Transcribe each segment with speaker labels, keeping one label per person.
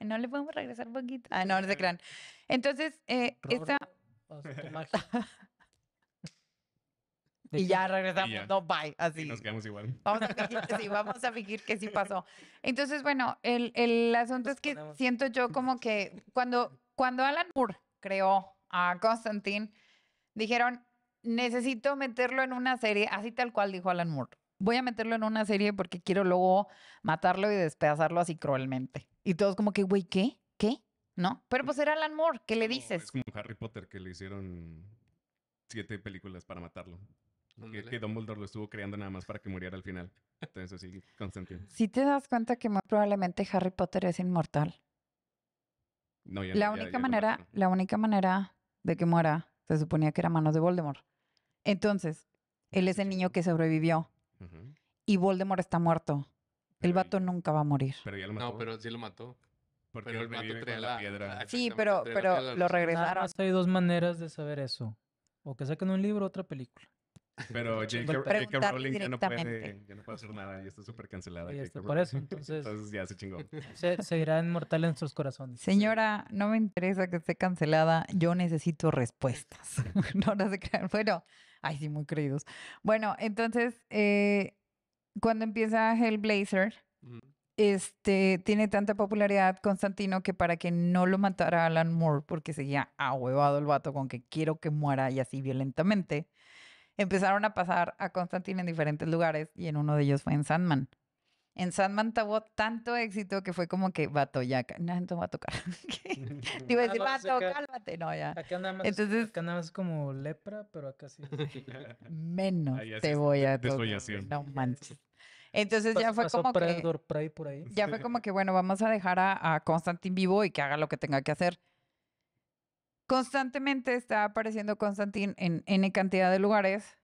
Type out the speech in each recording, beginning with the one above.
Speaker 1: No le podemos regresar poquito.
Speaker 2: Ah, no, no se crean. Entonces, eh, esta... y ya regresamos, no, bye, así. nos quedamos igual. Vamos a fingir, sí, vamos a fingir que sí pasó. Entonces, bueno, el, asunto es que siento yo como que cuando, cuando Alan Moore creó a Constantine, dijeron, necesito meterlo en una serie, así tal cual dijo Alan Moore. Voy a meterlo en una serie porque quiero luego matarlo y despedazarlo así cruelmente. Y todos como que, güey, ¿qué? ¿Qué? ¿No?
Speaker 3: Pero pues era Alan Moore, ¿qué le dices? es como Harry Potter, que le hicieron siete películas para matarlo. Que, Dumbledore lo estuvo creando nada más para que muriera al final. Entonces así, Constantine.
Speaker 2: Si te das cuenta que más probablemente Harry Potter es inmortal.
Speaker 3: No, la única
Speaker 2: manera, la única manera de que muera se suponía que era manos de Voldemort. Entonces, él es el niño que sobrevivió y Voldemort está muerto. El vato nunca va a morir.
Speaker 4: Pero ya lo mató. No, pero sí lo mató. Porque pero el vato traía la, piedra. Sí, pero, lo
Speaker 5: regresaron. hay dos maneras de saber eso. O que saquen un libro o otra película. Pero J.K. Rowling ya no, puede,
Speaker 3: ya no puede hacer nada, y está súper cancelada. está, por eso, entonces, entonces ya se chingó.
Speaker 5: Se, seguirá inmortal en nuestros corazones.
Speaker 2: Señora, no me interesa que esté cancelada, yo necesito respuestas. no, no se Bueno, ay, sí, muy creídos. Bueno, entonces, eh, cuando empieza Hellblazer, este, tiene tanta popularidad Constantino que para que no lo matara Alan Moore, porque seguía ahuevado el vato con que quiero que muera y así violentamente, empezaron a pasar a Constantino en diferentes lugares y en uno de ellos fue en Sandman. En Sandman tuvo tanto éxito que fue como que, vato, ya, no, no va a tocar.
Speaker 5: Te iba a decir, ah, vato, cálmate, no, ya. Acá Entonces,
Speaker 2: como lepra,
Speaker 5: pero acá sí.
Speaker 2: Menos te voy a tocar. No manches. Entonces ya fue como que... por ahí. Ya fue como que, bueno, vamos a dejar a, a Constantine vivo y que haga lo que tenga que hacer. Constantemente está apareciendo Constantine en N cantidad de lugares,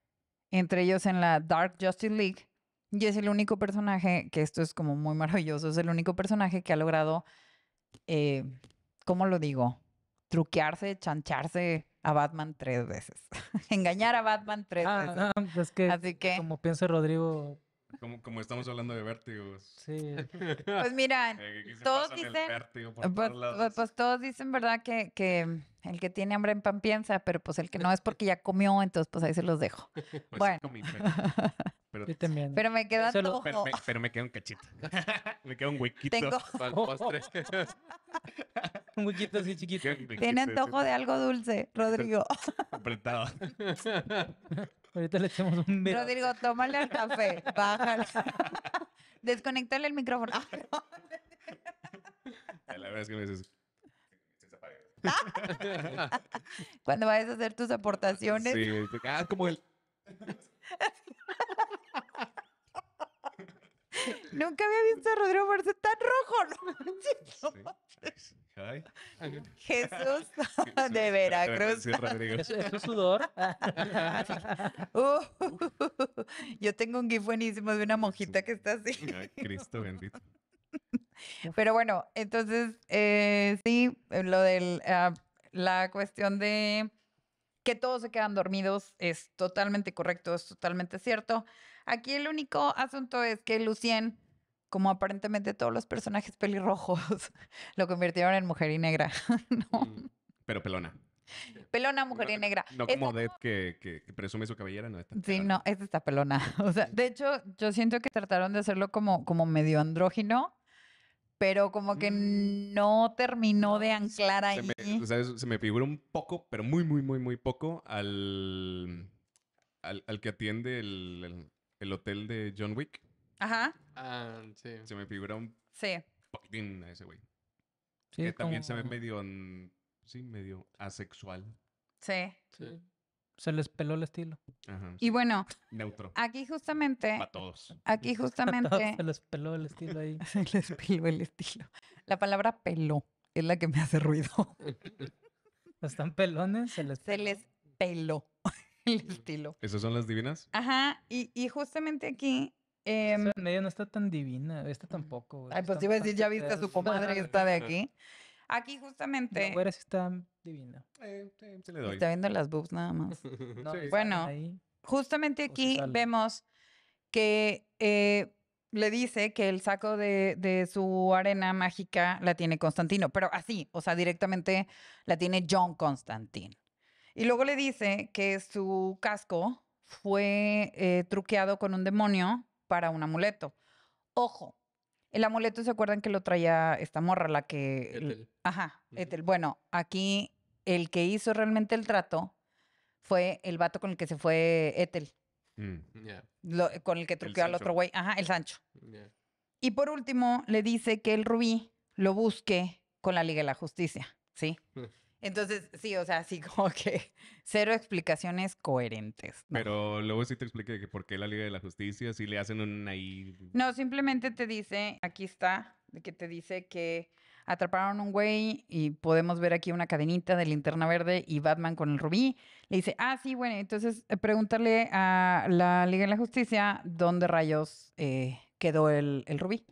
Speaker 2: entre ellos en la Dark Justice League. Y es el único personaje, que esto es como muy maravilloso, es el único personaje que ha logrado, eh, ¿cómo lo digo? Truquearse, chancharse a Batman tres veces. Engañar a Batman tres ah, veces. Ah, que, Así que, como piensa Rodrigo,
Speaker 3: como, como estamos hablando de vértigos. Sí. Pues mira, eh, todos dicen. Pues, pues,
Speaker 2: pues, todos dicen, ¿verdad? Que, que el que tiene hambre en pan piensa, pero pues el que no es porque ya comió, entonces pues ahí se los dejo.
Speaker 3: Pues, bueno. pero, Yo también.
Speaker 2: pero, me
Speaker 4: queda pero,
Speaker 3: me, quedan queda un cachito. me queda un huequito
Speaker 4: Tengo... para el oh. postre.
Speaker 3: un huequito así chiquito. Tiene antojo de algo
Speaker 2: dulce, Rodrigo.
Speaker 3: Apretado.
Speaker 5: Ahorita le echamos un
Speaker 2: beso. Rodrigo, tómale al café, Bájale. Desconectale el micrófono. Ah,
Speaker 3: La verdad es que me dices.
Speaker 2: Cuando vayas a hacer tus aportaciones. Sí, te quedas ah, como él. Nunca había visto a Rodrigo verse tan rojo. ¿no?
Speaker 1: Jesús de Veracruz. Eso es sudor.
Speaker 2: Uh, yo tengo un gif buenísimo de una monjita que está así.
Speaker 3: Cristo bendito.
Speaker 2: Pero bueno, entonces, eh, sí, eh, lo de ah, la cuestión de que todos se quedan dormidos es totalmente correcto, es totalmente cierto. Aquí el único asunto es que Lucien como aparentemente todos los personajes pelirrojos lo convirtieron en mujer y negra, mm, Pero pelona. Pelona, mujer y negra. No
Speaker 3: como Death que, presume su cabellera, no está.
Speaker 2: Sí, no, esta está pelona. de hecho, yo siento que trataron de hacerlo como, como medio andrógino, pero como que mm. no terminó de anclar ahí. Se me,
Speaker 3: se me figura un poco, pero muy, muy, muy, muy poco al, al, que atiende el hotel de John Wick. Ajá. Ah, se me figura un poquitín a ese güey. que también se ve medio. Sí, medio asexual. Sí. Se les peló el estilo. Y bueno, Neutro.
Speaker 2: aquí justamente, Para todos. aquí justamente Se les peló el estilo ahí. Se les peló el estilo. La palabra peló es la que me hace ruido. Están pelones, se les Se peló. el estilo.
Speaker 3: ¿Esas son las divinas?
Speaker 2: Ajá, y, y justamente aquí eh, medio no está tan
Speaker 5: divina, esta tampoco. Ay, pues iba a decir, ya viste a su comadre está de aquí.
Speaker 2: Aquí justamente. La sí está divina.
Speaker 5: Eh, se le Está viendo las boobs nada más.
Speaker 2: Bueno, justamente aquí vemos que eh, le dice que el saco de, de, su arena mágica la tiene Constantino, pero así, o sea, directamente la tiene John Constantine. Y luego le dice que su casco fue eh, truqueado con un demonio para un amuleto. Ojo, el amuleto, ¿se acuerdan que lo traía esta morra, la que... Etel. Ajá, Bueno, aquí el que hizo realmente el trato fue el vato con el que se fue Etel.
Speaker 1: Mm. Eh, con el que truqueó al otro güey. Ajá,
Speaker 2: el Sancho. Y por último, le dice que el rubí lo busque con la Liga de la Justicia, ¿sí? Mm. Entonces, sí, o sea, sí, como que cero explicaciones coherentes.
Speaker 3: Pero luego sí te explica que por qué la Liga de la Justicia, si le hacen un ahí.
Speaker 2: No, simplemente te dice, aquí está, que te dice que atraparon un güey y podemos ver aquí una cadenita de linterna verde y Batman con el rubí. Le dice, ah, sí, bueno, entonces eh, pregúntale a la Liga de la Justicia dónde rayos eh, quedó el,
Speaker 4: el rubí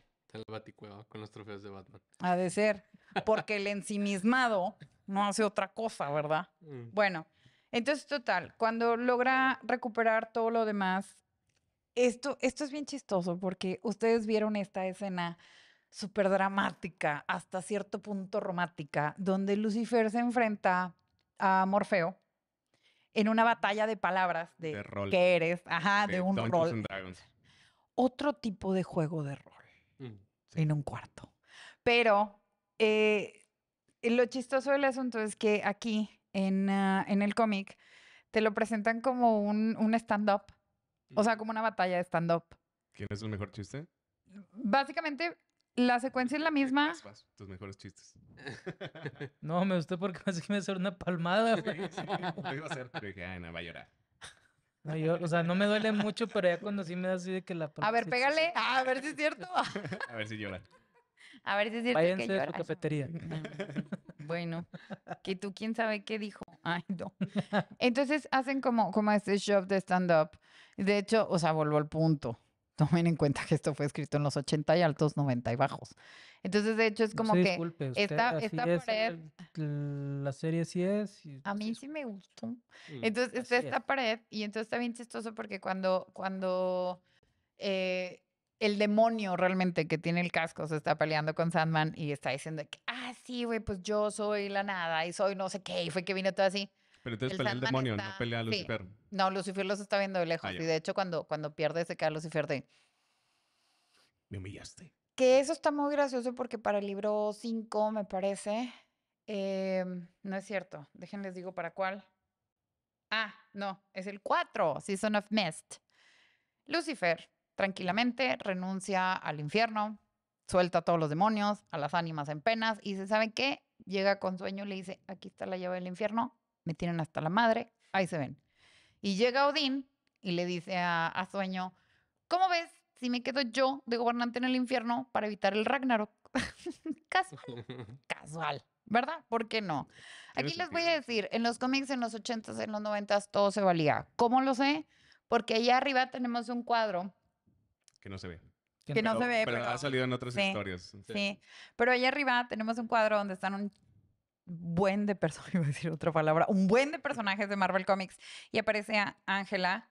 Speaker 4: la Baticueva con los trofeos de Batman.
Speaker 2: Ha de ser, porque el ensimismado no hace otra cosa, ¿verdad? Mm. Bueno, entonces total, cuando logra recuperar todo lo demás, esto, esto es bien chistoso porque ustedes vieron esta escena súper dramática, hasta cierto punto romántica, donde Lucifer se enfrenta a Morfeo en una batalla de palabras de, que eres, ajá, de, un rol. Otro tipo de juego de rol en un cuarto. Pero eh, lo chistoso del asunto es que aquí en, ah, en el cómic te lo presentan como un, un stand-up, o sea, como una batalla de stand-up.
Speaker 3: ¿Quién es el mejor chiste?
Speaker 2: Básicamente, la secuencia es la misma.
Speaker 3: tus mejores chistes.
Speaker 5: No, me gustó porque me iba hacer una palmada. Sí, iba a hacer, pero ay, no, va a llorar. No, yo, o sea, no me duele mucho, pero ya cuando sí me da así de que la... A ver,
Speaker 2: pégale, ah, a ver si es cierto. a ver si llora. A ver si es cierto Váyanse que a su cafetería. Bueno, que tú quién sabe qué dijo. Ay, no. Entonces hacen como, como este show de stand-up. De hecho, o sea, vuelvo al punto Tomen en cuenta que esto fue escrito en los 80 y altos, 90 y bajos. Entonces, de hecho, es como que disculpe, usted, esta, pared... la serie sí es. a mí pues sí me gustó. Mm, entonces, esta pared y entonces está bien chistoso porque cuando, cuando eh, el demonio realmente que tiene el casco se está peleando con Sandman y está diciendo que, ah, sí, güey, pues yo soy la nada y soy no sé qué, y fue que vino todo así pero entonces pelea el demonio, no pelea a Lucifer. No, Lucifer los está viendo de lejos. Ah, y de hecho, cuando, cuando pierde, se queda Lucifer de.
Speaker 3: Me humillaste.
Speaker 2: Que eso está muy gracioso porque para el libro 5, me parece. Em, no es cierto. Déjenles digo para cuál. Ah, no, es el 4, Season of Mist. Lucifer tranquilamente renuncia al infierno, suelta a todos los demonios, a las ánimas en penas, y se sabe que llega con sueño y le dice: Aquí está la llave del infierno, me tienen hasta la madre, ahí se ven. Y llega Odín y le dice a, Sueño, ¿cómo ves si me quedo yo de gobernante en el infierno para evitar el Ragnarok? casual, casual, ¿verdad? ¿Por qué no? Aquí les voy a decir, en los cómics en los 80s, en los 90s, todo se valía. ¿Cómo lo sé? Porque allá arriba tenemos un cuadro.
Speaker 3: Que no se ve. Que, no, se ve. Pero, pero ha salido en otras historias. Sí. sí.
Speaker 2: Pero allá arriba tenemos un cuadro donde están un buen de personajes, iba a decir otra palabra, un buen de personajes de Marvel Comics. Y aparece Ángela,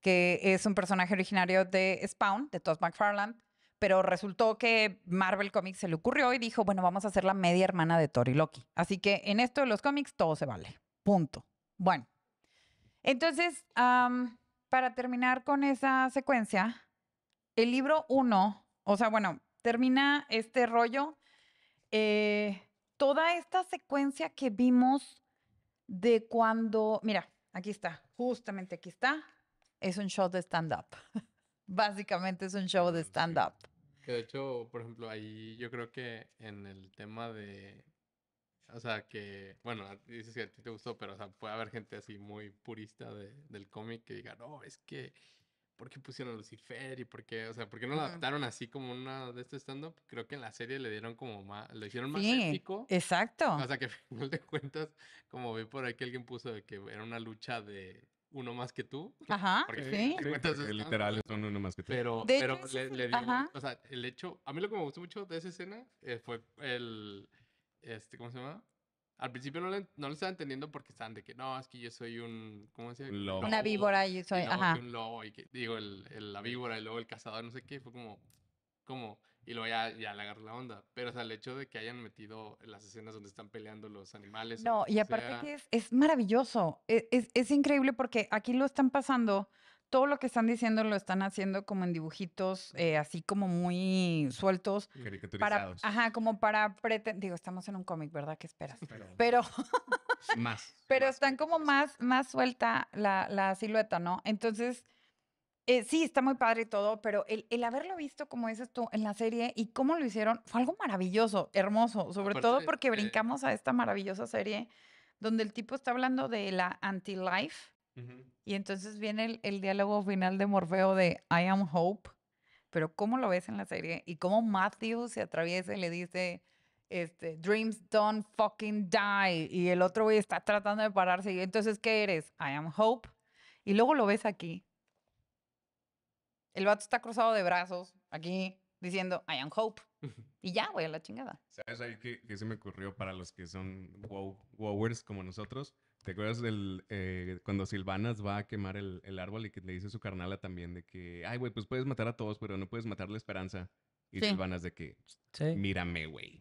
Speaker 2: que es un personaje originario de Spawn, de Todd McFarland. Pero resultó que Marvel Comics se le ocurrió y dijo, bueno, vamos a hacer la media hermana de Tori Loki. Así que en esto de los cómics todo se vale. Punto. Bueno. Entonces, para terminar con esa secuencia, el libro 1, o sea, bueno, termina este rollo. Eh, toda esta secuencia que vimos de cuando, mira, aquí está, justamente aquí está, es un show de stand-up. Básicamente es un show de ah, stand-up.
Speaker 4: Que de hecho, por ejemplo, ahí yo creo que en el tema de, o sea, que, bueno, dices que a ti te gustó, pero, o sea, puede haber gente así muy purista del cómic que diga, no, es que por qué pusieron a Lucifer y por qué, o sea, por no lo adaptaron así como una de este stand-up. Creo que en la serie le dieron como más, lo hicieron más sí, Exacto. O sea, que al final de cuentas, como ve por ahí que alguien puso que era una lucha de uno más que tú. Ajá. Porque, sí. literal
Speaker 3: son uno más que tú. Pero, pero le, dio,
Speaker 4: o sea, el hecho, a mí lo que me gustó mucho de esa escena eh, fue el, este, ¿cómo se llama? Al principio no, le, no lo estaba entendiendo porque estaban de que no, es que yo soy un. ¿Cómo se llama? Una víbora, y yo soy. Un lobo, y digo, el, la víbora y luego el cazador, no sé qué. Fue como. como Y luego ya, ya le agarró la onda. Pero, o sea, el hecho de que hayan metido las escenas donde están peleando los animales. No, y aparte que
Speaker 2: es, maravilloso. E, es increíble porque aquí lo están pasando todo lo que están diciendo lo están haciendo como en dibujitos, eh, así como muy sueltos. Caricaturizados. ajá, como para pretender. Digo, estamos en un cómic, ¿verdad? ¿Qué esperas? Pero. más. Pero están como más, más suelta la, silueta, ¿no? Entonces. Eh, sí, está muy padre y todo, pero el, haberlo visto, como dices tú, en la serie y cómo lo hicieron, fue algo maravilloso, hermoso, sobre todo porque eh, brincamos a esta maravillosa serie donde el tipo está hablando de la anti-life, y entonces viene el, diálogo final de Morfeo de I am hope, pero ¿cómo lo ves en la serie? Y cómo Matthew se atraviesa y le dice, este, dreams don't fucking die. Y el otro güey está tratando de pararse. Y entonces, ¿qué eres? I am hope. Y luego lo ves aquí. El vato está cruzado de brazos, aquí, diciendo, I am hope. Y ya, güey, a la chingada.
Speaker 3: ¿Sabes ahí que se me ocurrió para los que son wowers como nosotros? ¿Te acuerdas del, eh, cuando Silvanas va a quemar el, árbol y que le dice su carnala también de que, ay, güey, pues puedes matar a todos, pero no puedes matar la esperanza? Y Silvanas de que, sí. mírame, güey.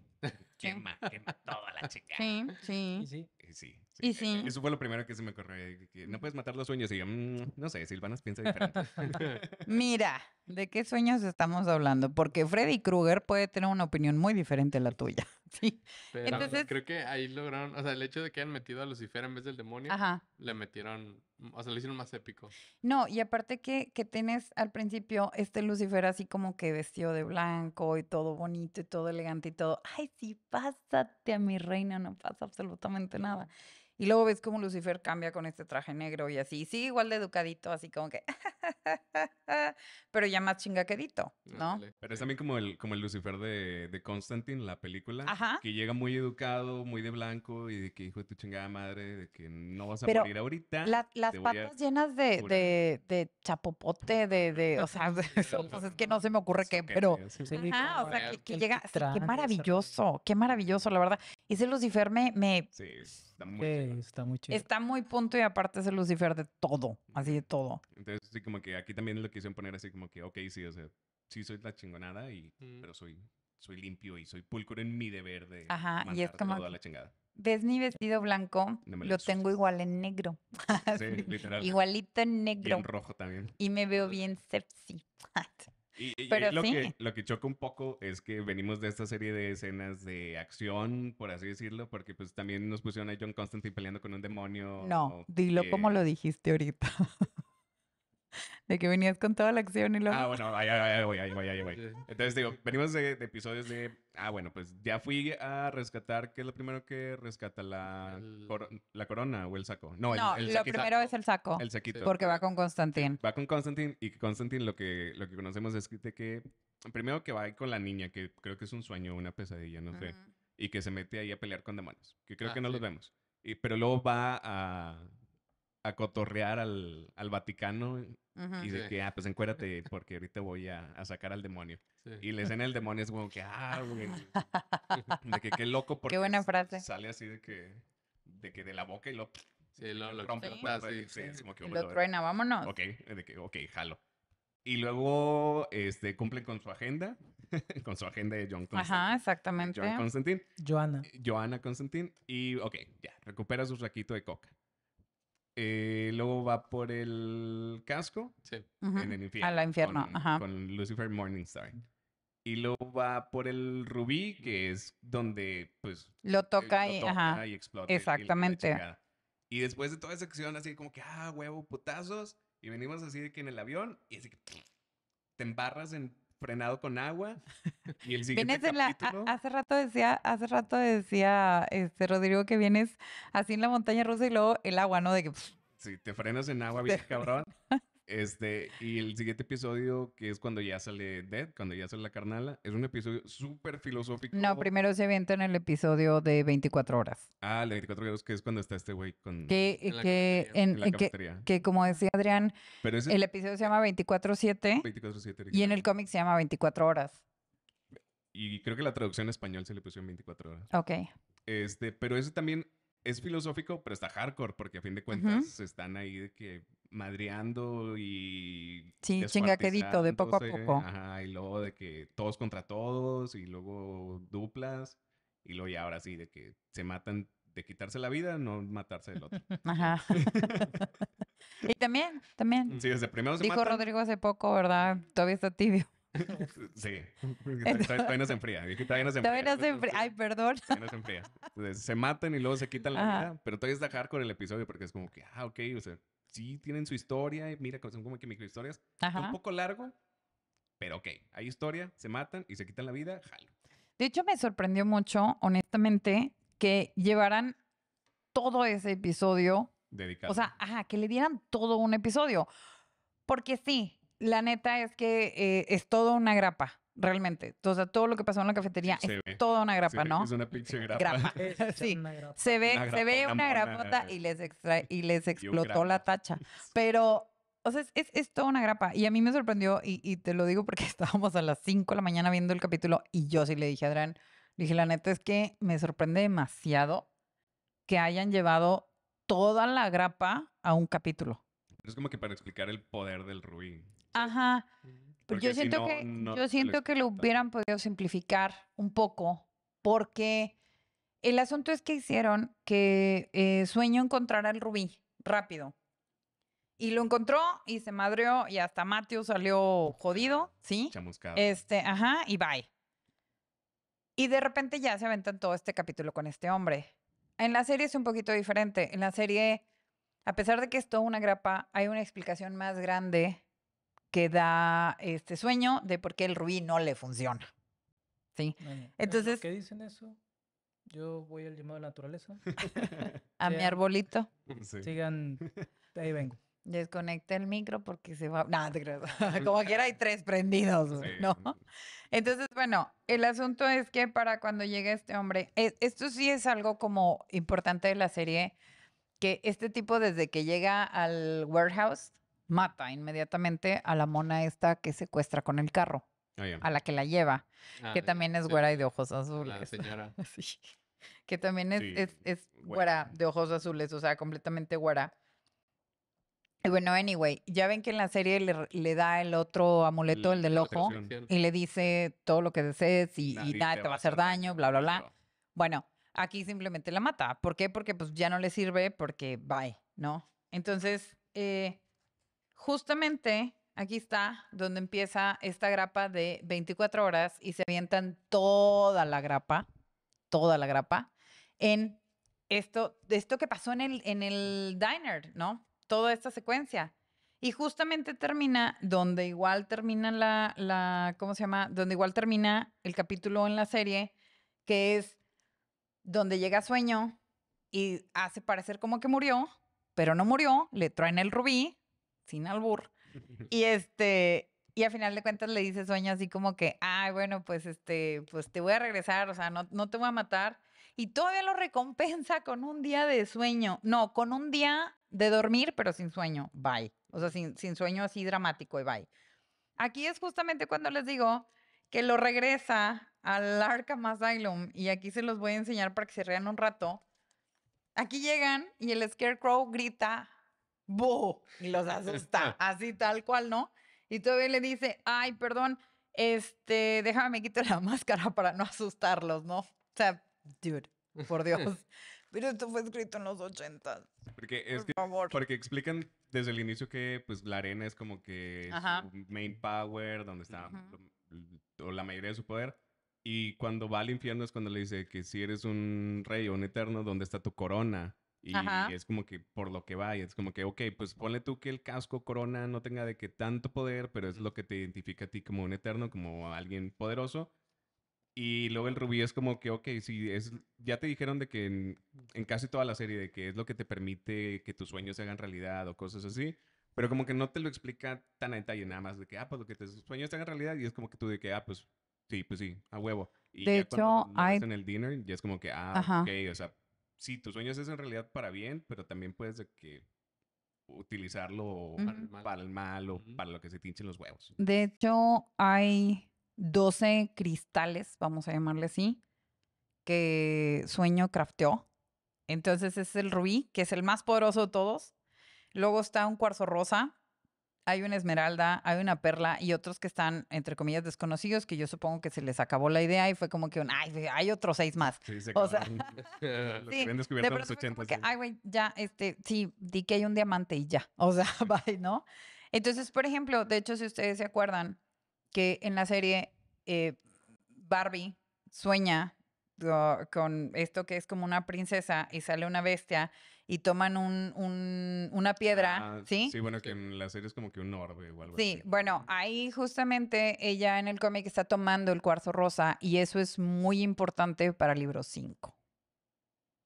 Speaker 3: Quema, quema toda la chica. Sí, sí. Eh, ¿Y eh, eh, sí? Eso fue lo primero que se me ocurrió. no puedes matar los sueños. Y yo, mm, no sé, Silvanas piensa diferente. Mira,
Speaker 2: ¿de qué sueños estamos hablando? Porque Freddy Krueger puede tener una opinión muy diferente a la tuya.
Speaker 4: Entonces, creo que ahí lograron, o sea, el hecho de que hayan metido a Lucifer en vez del demonio, le metieron, o sea, le hicieron más épico.
Speaker 2: No, y aparte que, que tienes al principio este Lucifer así como que vestido de blanco y todo bonito y todo elegante y todo. Ay, sí, pásate a mi reina, no pasa absolutamente nada. Y luego ves cómo Lucifer cambia con este traje negro y así. Sí, igual de educadito, así como que. pero ya más chingaquedito, ¿no?
Speaker 3: Pero es también como el, como el Lucifer de, de Constantine, la película. Que llega muy educado, muy de blanco y de que hijo de tu chingada madre, de que no vas a morir ahorita. las patas llenas
Speaker 2: de, de, chapopote, de. de o
Speaker 3: sea, es que
Speaker 2: no se me ocurre qué, pero. Sí, o sea, que, llega. qué maravilloso, qué maravilloso, la verdad. Y ese Lucifer me. me...
Speaker 3: Sí Está muy,
Speaker 2: está muy chido. Está muy punto y aparte es el Lucifer de todo, así de todo.
Speaker 3: Entonces, sí, como que aquí también lo quisieron poner así como que, ok, sí, o sea, sí soy la chingonada, y, pero soy, soy limpio y soy pulcro en mi deber de Ajá, y es como, la chingada. ¿Ves
Speaker 2: mi vestido blanco? lo tengo igual en negro. sí, literal. Igualito en negro. Y en rojo también. Y me veo bien sexy. Y, lo, que,
Speaker 3: lo que choca un poco es que venimos de esta serie de escenas de acción, por así decirlo, porque pues también nos pusieron a John Constantine peleando con un demonio. No, dilo como
Speaker 2: lo dijiste ahorita. De que venías con toda la acción y ah, luego... Ah,
Speaker 3: bueno, ahí, voy, ahí voy, ahí voy. Entonces, digo, venimos de, episodios de. Ah, bueno, pues ya fui a rescatar. ¿Qué es lo primero que rescata? ¿La, la corona o el saco? No, no lo primero es el saco. El saquito. Porque va con
Speaker 2: Constantín.
Speaker 3: Va con Constantín y Constantín lo que, lo que conocemos es que, que. Primero que va con la niña, que creo que es un sueño, una pesadilla, no sé. Y que se mete ahí a pelear con demonios, que creo ah, que no los vemos. Y, pero luego va a a cotorrear al, al Vaticano y de que, ah, pues encuérdate porque ahorita voy a, a sacar al demonio. Y le escena al demonio es como que, ah, güey. De que qué loco porque sale así de que, de que de la boca y lo... Sí, lo, lo rompe. Ah, sí, es como que, oh, lo truena, vámonos. Ok, de que, jalo. Y luego este, cumplen con su agenda, con su agenda de John Constantine. Ajá,
Speaker 2: exactamente. John
Speaker 3: Constantine. Joana. Joana Constantine. Y, ok, ya, recupera su saquito de coca. Eh, luego va por el casco sí. en el infierno. Al infierno, con, ajá. Con Lucifer Morningstar. Y luego va por el rubí, que es donde, pues. Lo eh, toca, y, explota. Exactamente. Y, y, después de toda esa acción, así como que, ah, huevo, putazos. Y venimos así de que en el avión, y así que te embarras en frenado con agua. Y el siguiente
Speaker 2: hace rato decía, hace rato decía este Rodrigo que vienes así en la montaña rusa y luego el agua, ¿no? De que
Speaker 3: Sí, te frenas en agua bien cabrón Este, y el siguiente episodio, que es cuando ya sale Dead, cuando ya sale la carnala, es un episodio súper filosófico. No, primero se
Speaker 2: avienta en el episodio de 24 horas.
Speaker 3: Ah, el de 24 horas, que es cuando está este güey con... Que, que, eh, que,
Speaker 2: como decía Adrián, el episodio se llama 24-7. 24-7. Y en el cómic se llama 24 horas.
Speaker 3: Y creo que la traducción en español se le puso en 24 horas. Ok. Este, pero ese también es filosófico, pero está hardcore, porque a fin de cuentas están ahí de que madreando y... Sí, chingaquedito de poco a poco. Ajá, y luego de que todos contra todos y luego duplas y luego ya ahora sí de que se matan de quitarse la vida, no matarse el otro.
Speaker 2: Ajá. y también, también.
Speaker 3: Sí, desde primero se Dijo Rodrigo
Speaker 2: hace poco, ¿verdad? Todavía está tibio.
Speaker 3: Sí, todavía no se enfría. Todavía no se enfría. Todavía no se enfría.
Speaker 2: Ay, perdón. Todavía
Speaker 3: no se enfría. Entonces, se matan y luego se quitan la vida, pero todavía está hardcore el episodio porque es como que, ah, ok, o sea, sí tienen su historia, y mira, son como que microhistorias. Ajá. Un poco largo, pero ok, hay historia, se matan y se quitan la vida, jalo.
Speaker 2: De hecho, me sorprendió mucho, honestamente, que llevaran todo ese episodio.
Speaker 3: Dedicado. O sea,
Speaker 2: ajá, que le dieran todo un episodio. Porque sí, la neta es que eh, es todo una grapa realmente. O todo lo que pasó en la cafetería es toda una grapa, ¿no? Es una
Speaker 1: pinche grapa.
Speaker 2: sí. Se ve, una, se ve una, grapota y les, y les explotó la tacha. Pero, o sea, es, toda una grapa. Y a mí me sorprendió, y, te lo digo porque estábamos a las 5 de la mañana viendo el capítulo y yo sí le dije a Adrián, dije, la neta es que me sorprende demasiado que hayan llevado toda la grapa
Speaker 3: a un capítulo. Es como que para explicar el poder del ruin. Ajá yo siento, que, yo siento que
Speaker 2: lo hubieran podido simplificar un poco, porque el asunto es que hicieron que eh, Sueño encontrara el rubí rápido. Y lo encontró y se madrió y hasta Mateo salió jodido, ¿sí? Este, ajá, y bye. Y de repente ya se aventan todo este capítulo con este hombre. En la serie es un poquito diferente. En la serie, a pesar de que es toda una grapa, hay una explicación más grande que da este sueño de por qué el rubí no le funciona. ¿Sí? Entonces... Entonces.
Speaker 5: ¿Qué dicen eso? Yo voy al llamado de la naturaleza.
Speaker 2: a mi arbolito. Sí. Sigan, ahí vengo. Desconecta el micro porque se va. Nada, te creo. Como quiera hay tres prendidos, ¿no? Entonces, bueno, el asunto es que para cuando llegue este hombre, e, esto sí es algo como importante de la serie, que este tipo desde que llega al warehouse, mata inmediatamente a la mona esta que secuestra con el carro, ah, a la que la lleva, ah, que también es güera y de ojos azules. La señora. Que también es, es, güera de ojos azules, o sea, completamente güera. Y bueno, anyway, ya ven que en la serie le, da el otro amuleto, el, del ojo, y le dice todo lo que desees y, nada, te va a hacer daño, bla, bla, bla. Bueno, aquí simplemente la mata. ¿Por qué? Porque pues ya no le sirve, porque bye, ¿no? Entonces, eh, justamente aquí está donde empieza esta grapa de 24 horas y se avientan toda la grapa, toda la grapa, en esto, esto que pasó en el, en el diner, ¿no? Toda esta secuencia. Y justamente termina donde igual termina la, la, ¿cómo se llama? Donde igual termina el capítulo en la serie, que es donde llega sueño y hace parecer como que murió, pero no murió, le traen el rubí sin albur. Y este, y a final de cuentas le dice Sueño así como que, ay, bueno, pues este, pues te voy a regresar, o sea, no, te voy a matar. Y todavía lo recompensa con un día de sueño. No, con un día de dormir, pero sin sueño. Bye. O sea, sin, sin sueño así dramático y bye. Aquí es justamente cuando les digo que lo regresa al Arkham Asylum y aquí se los voy a enseñar para que se rean un rato. Aquí llegan y el Scarecrow grita y los asusta, así tal cual, ¿no? Y todavía le dice, ay, perdón, este, déjame quitar la máscara para no asustarlos, ¿no? O sea, dude, por Dios. Pero esto fue escrito en los 80.
Speaker 3: Porque es Porque explican desde el inicio que pues la arena es como que main power, donde está la mayoría de su poder. Y cuando va al infierno es cuando le dice que si eres un rey o un eterno, ¿dónde está tu corona? Y es como que por lo que va, y es como que, ok, pues ponle tú que el casco corona no tenga de que tanto poder, pero es lo que te identifica a ti como un eterno, como alguien poderoso. Y luego el rubí es como que, ok, si es, ya te dijeron de que en, casi toda la serie de que es lo que te permite que tus sueños se hagan realidad o cosas así, pero como que no te lo explica tan a detalle nada más de que, ah, pues lo que tus sueños se hagan realidad y es como que tú de que, ah, pues sí, pues sí, a huevo. Y de hecho, hay... En el dinner ya es como que, ah, Ajá. ok, o sea, sí, tus sueños es en realidad para bien, pero también puedes utilizarlo para el mal o para lo que se tinchen los huevos.
Speaker 2: De hecho, hay 12 cristales, vamos a llamarle así, que Sueño crafteó. Entonces es el rubí, que es el más poderoso de todos. Luego está un cuarzo rosa, hay una esmeralda, hay una perla y otros que están, entre comillas, desconocidos, que yo supongo que se les acabó la idea y fue como que, un, ay, hay otros seis más. Sí, se o los
Speaker 1: que habían descubierto los 80. Sí. ay,
Speaker 2: güey, ya, este, sí, di que hay un diamante y ya. O sea, bye, ¿no? Entonces, por ejemplo, de hecho, si ustedes se acuerdan que en la serie eh, Barbie sueña ah, con esto que es como una princesa y sale una bestia y toman un, una piedra, ah, ¿sí? Sí,
Speaker 3: bueno, que en la serie es como que un orbe o algo sí, así. Sí,
Speaker 2: bueno, ahí justamente ella en el cómic está tomando el cuarzo rosa y eso es muy importante para el libro 5.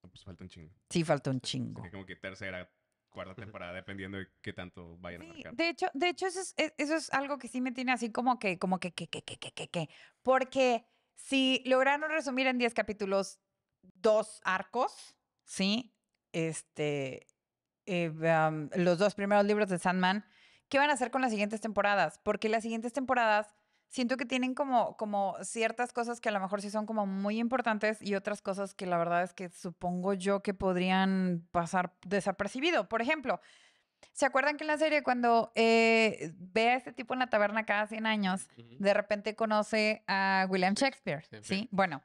Speaker 3: Ah, pues falta un chingo. Sí,
Speaker 2: falta un chingo.
Speaker 3: como que tercera, cuarta temporada, dependiendo de qué tanto vayan a marcar. De
Speaker 2: hecho, de hecho eso, es, e, eso es algo que sí me tiene así como que, como que, que, que, que, que, que, que. Porque si lograron resumir en 10 capítulos dos arcos, ¿sí? este, eh, los dos primeros libros de Sandman, ¿qué van a hacer con las siguientes temporadas? Porque las siguientes temporadas siento que tienen como, como ciertas cosas que a lo mejor sí son como muy importantes y otras cosas que la verdad es que supongo yo que podrían pasar desapercibido. Por ejemplo, ¿Se acuerdan que en la serie cuando eh, ve a este tipo en la taberna cada 100 años, de repente conoce a William Shakespeare? ¿sí? Bueno,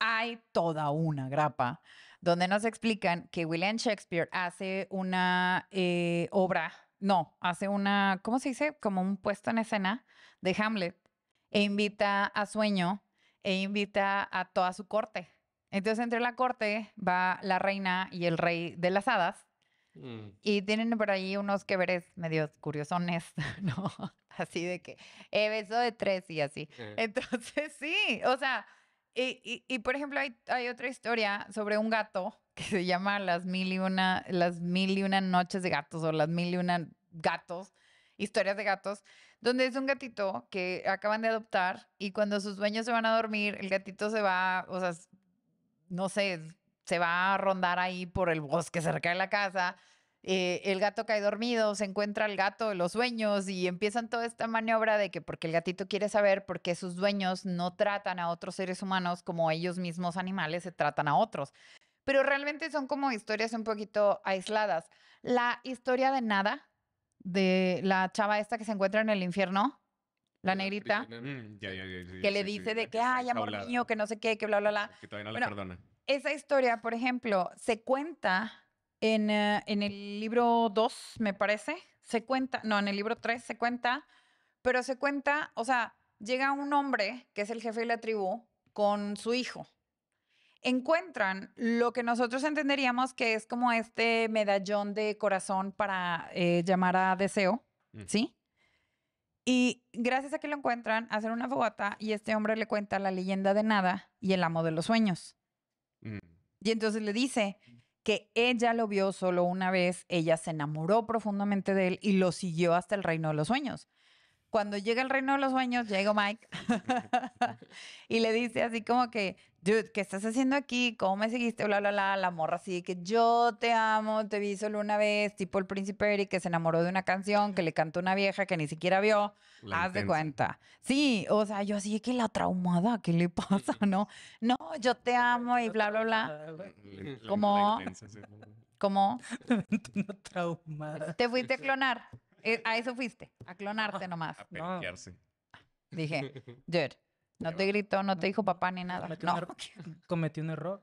Speaker 2: hay toda una grapa donde nos explican que William Shakespeare hace una eh, obra, no, hace una, ¿cómo se dice? Como un puesto en escena de Hamlet e invita a Sueño e invita a toda su corte. Entonces entre la corte va la reina y el rey de las hadas. Mm. Y tienen por ahí unos que veres medio curiosones, ¿no? Así de que, eh, beso de tres y así. Eh. Entonces, sí, o sea, y, por ejemplo, hay, hay, otra historia sobre un gato que se llama Las Mil y Una, Las Mil y Una Noches de Gatos o Las Mil y Una Gatos, historias de gatos, donde es un gatito que acaban de adoptar y cuando sus dueños se van a dormir, el gatito se va, o sea, no sé, se va a rondar ahí por el bosque cerca de la casa, eh, el gato cae dormido, se encuentra el gato de los dueños, y empiezan toda esta maniobra de que porque el gatito quiere saber por qué sus dueños no tratan a otros seres humanos como ellos mismos animales se tratan a otros. Pero realmente son como historias un poquito aisladas. La historia de nada, de la chava esta que se encuentra en el infierno, la negrita,
Speaker 1: mm, que le dice de que, ay, amor niño,
Speaker 2: que no sé qué, que bla, bla, bla. Esa historia, por ejemplo, se cuenta eh, en, el libro 2, me parece, se cuenta, no, en el libro 3 se cuenta, pero se cuenta, o sea, llega un hombre, que es el jefe de la tribu, con su hijo. Encuentran lo que nosotros entenderíamos que es como este medallón de corazón para eh, llamar a deseo, ¿sí? Y gracias a que lo encuentran, hacen una fogata y este hombre le cuenta la leyenda de nada y el amo de los sueños. Mm. Y entonces le dice, que ella lo vio solo una vez, ella se enamoró profundamente de él y lo siguió hasta el reino de los sueños cuando llega el reino de los sueños, llega Mike y le dice así como que, dude, ¿qué estás haciendo aquí? ¿Cómo me seguiste? Bla, bla, bla. La morra así que yo te amo, te vi solo una vez, tipo el príncipe Eric que se enamoró de una canción que le cantó una vieja que ni siquiera vio. Haz de cuenta. Sí, o sea, yo así que la traumada, ¿qué le pasa? No, no, yo te amo y bla, bla, bla. Como, como, traumada. Te fuiste a clonar. Eh, a eso fuiste, a clonarte nomás. A Dije, Jared, no te gritó, no te dijo papá ni nada. Cometí, no.
Speaker 5: un, cometí un error.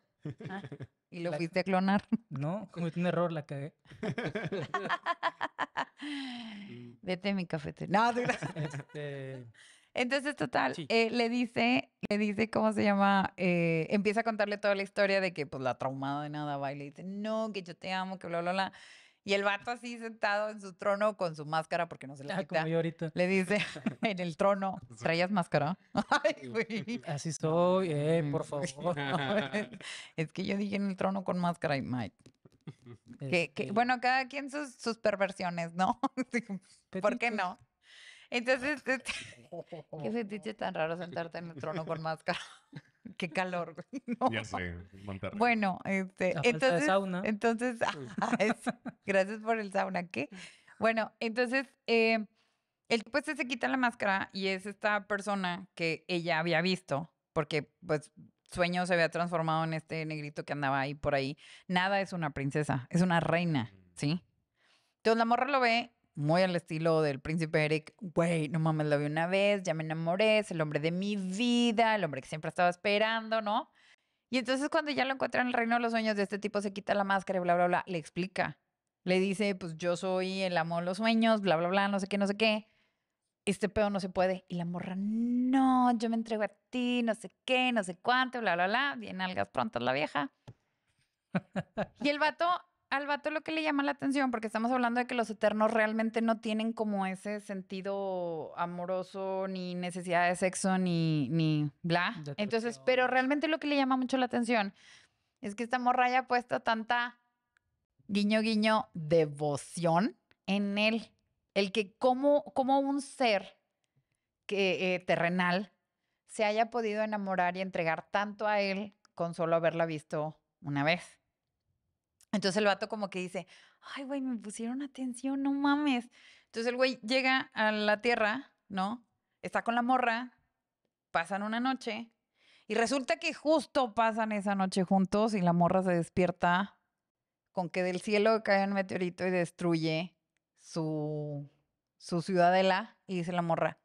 Speaker 5: Ah,
Speaker 2: ¿Y lo fuiste a clonar?
Speaker 5: No, cometí un error, la cagué. Vete a mi cafetería. No, este...
Speaker 2: Entonces, total, eh, le dice, le dice, ¿cómo se llama? Eh, empieza a contarle toda la historia de que, pues, la traumada de nada va y le dice, no, que yo te amo, que bla, bla, bla. Y el vato así sentado en su trono con su máscara porque no se la ah, Le dice en el trono, ¿traías máscara? Ay, güey. Así soy, eh, mm, por favor. es, que yo dije en el trono con máscara y Mike. Este. bueno, cada quien sus perversiones, ¿no? Pues ¿Por qué pues, no? Entonces, ah, este, qué sentiste tan raro sentarte en el trono con máscara. Qué calor. Ya sé, montar. Bueno, este, entonces, entonces, ah, gracias por el sauna. ¿Qué? Bueno, entonces, em, el tipo este se quita la máscara y es esta persona que ella había visto, porque pues sueño se había transformado en este negrito que andaba ahí por ahí. Nada es una princesa, es una reina, mm. ¿sí? Entonces la morra lo ve muy al estilo del príncipe Eric, güey, no mames, lo vi una vez, ya me enamoré, es el hombre de mi vida, el hombre que siempre estaba esperando, ¿no? Y entonces cuando ya lo encuentra en el reino de los sueños, de este tipo se quita la máscara y bla, bla, bla, le explica. Le dice, pues yo soy el amo de los sueños, bla, bla, bla, no sé qué, no sé qué. Este pedo no se puede. Y la morra, no, yo me entrego a ti, no sé qué, no sé cuánto, bla, bla, bla. Bien algas prontas la vieja. y el vato al vato lo que le llama la atención, porque estamos hablando de que los eternos realmente no tienen como ese sentido amoroso, ni necesidad de sexo, ni, ni bla. Entonces, pero realmente lo que le llama mucho la atención es que esta morra haya puesto tanta guiño, guiño, devoción en él. El que como, como un ser que, eh, terrenal se haya podido enamorar y entregar tanto a él con solo haberla visto una vez. Entonces el vato como que dice, ay, güey, me pusieron atención, no mames. Entonces el güey llega a la tierra, ¿no? Está con la morra, pasan una noche y resulta que justo pasan esa noche juntos y la morra se despierta con que del cielo cae un meteorito y destruye su, su ciudadela y dice la morra,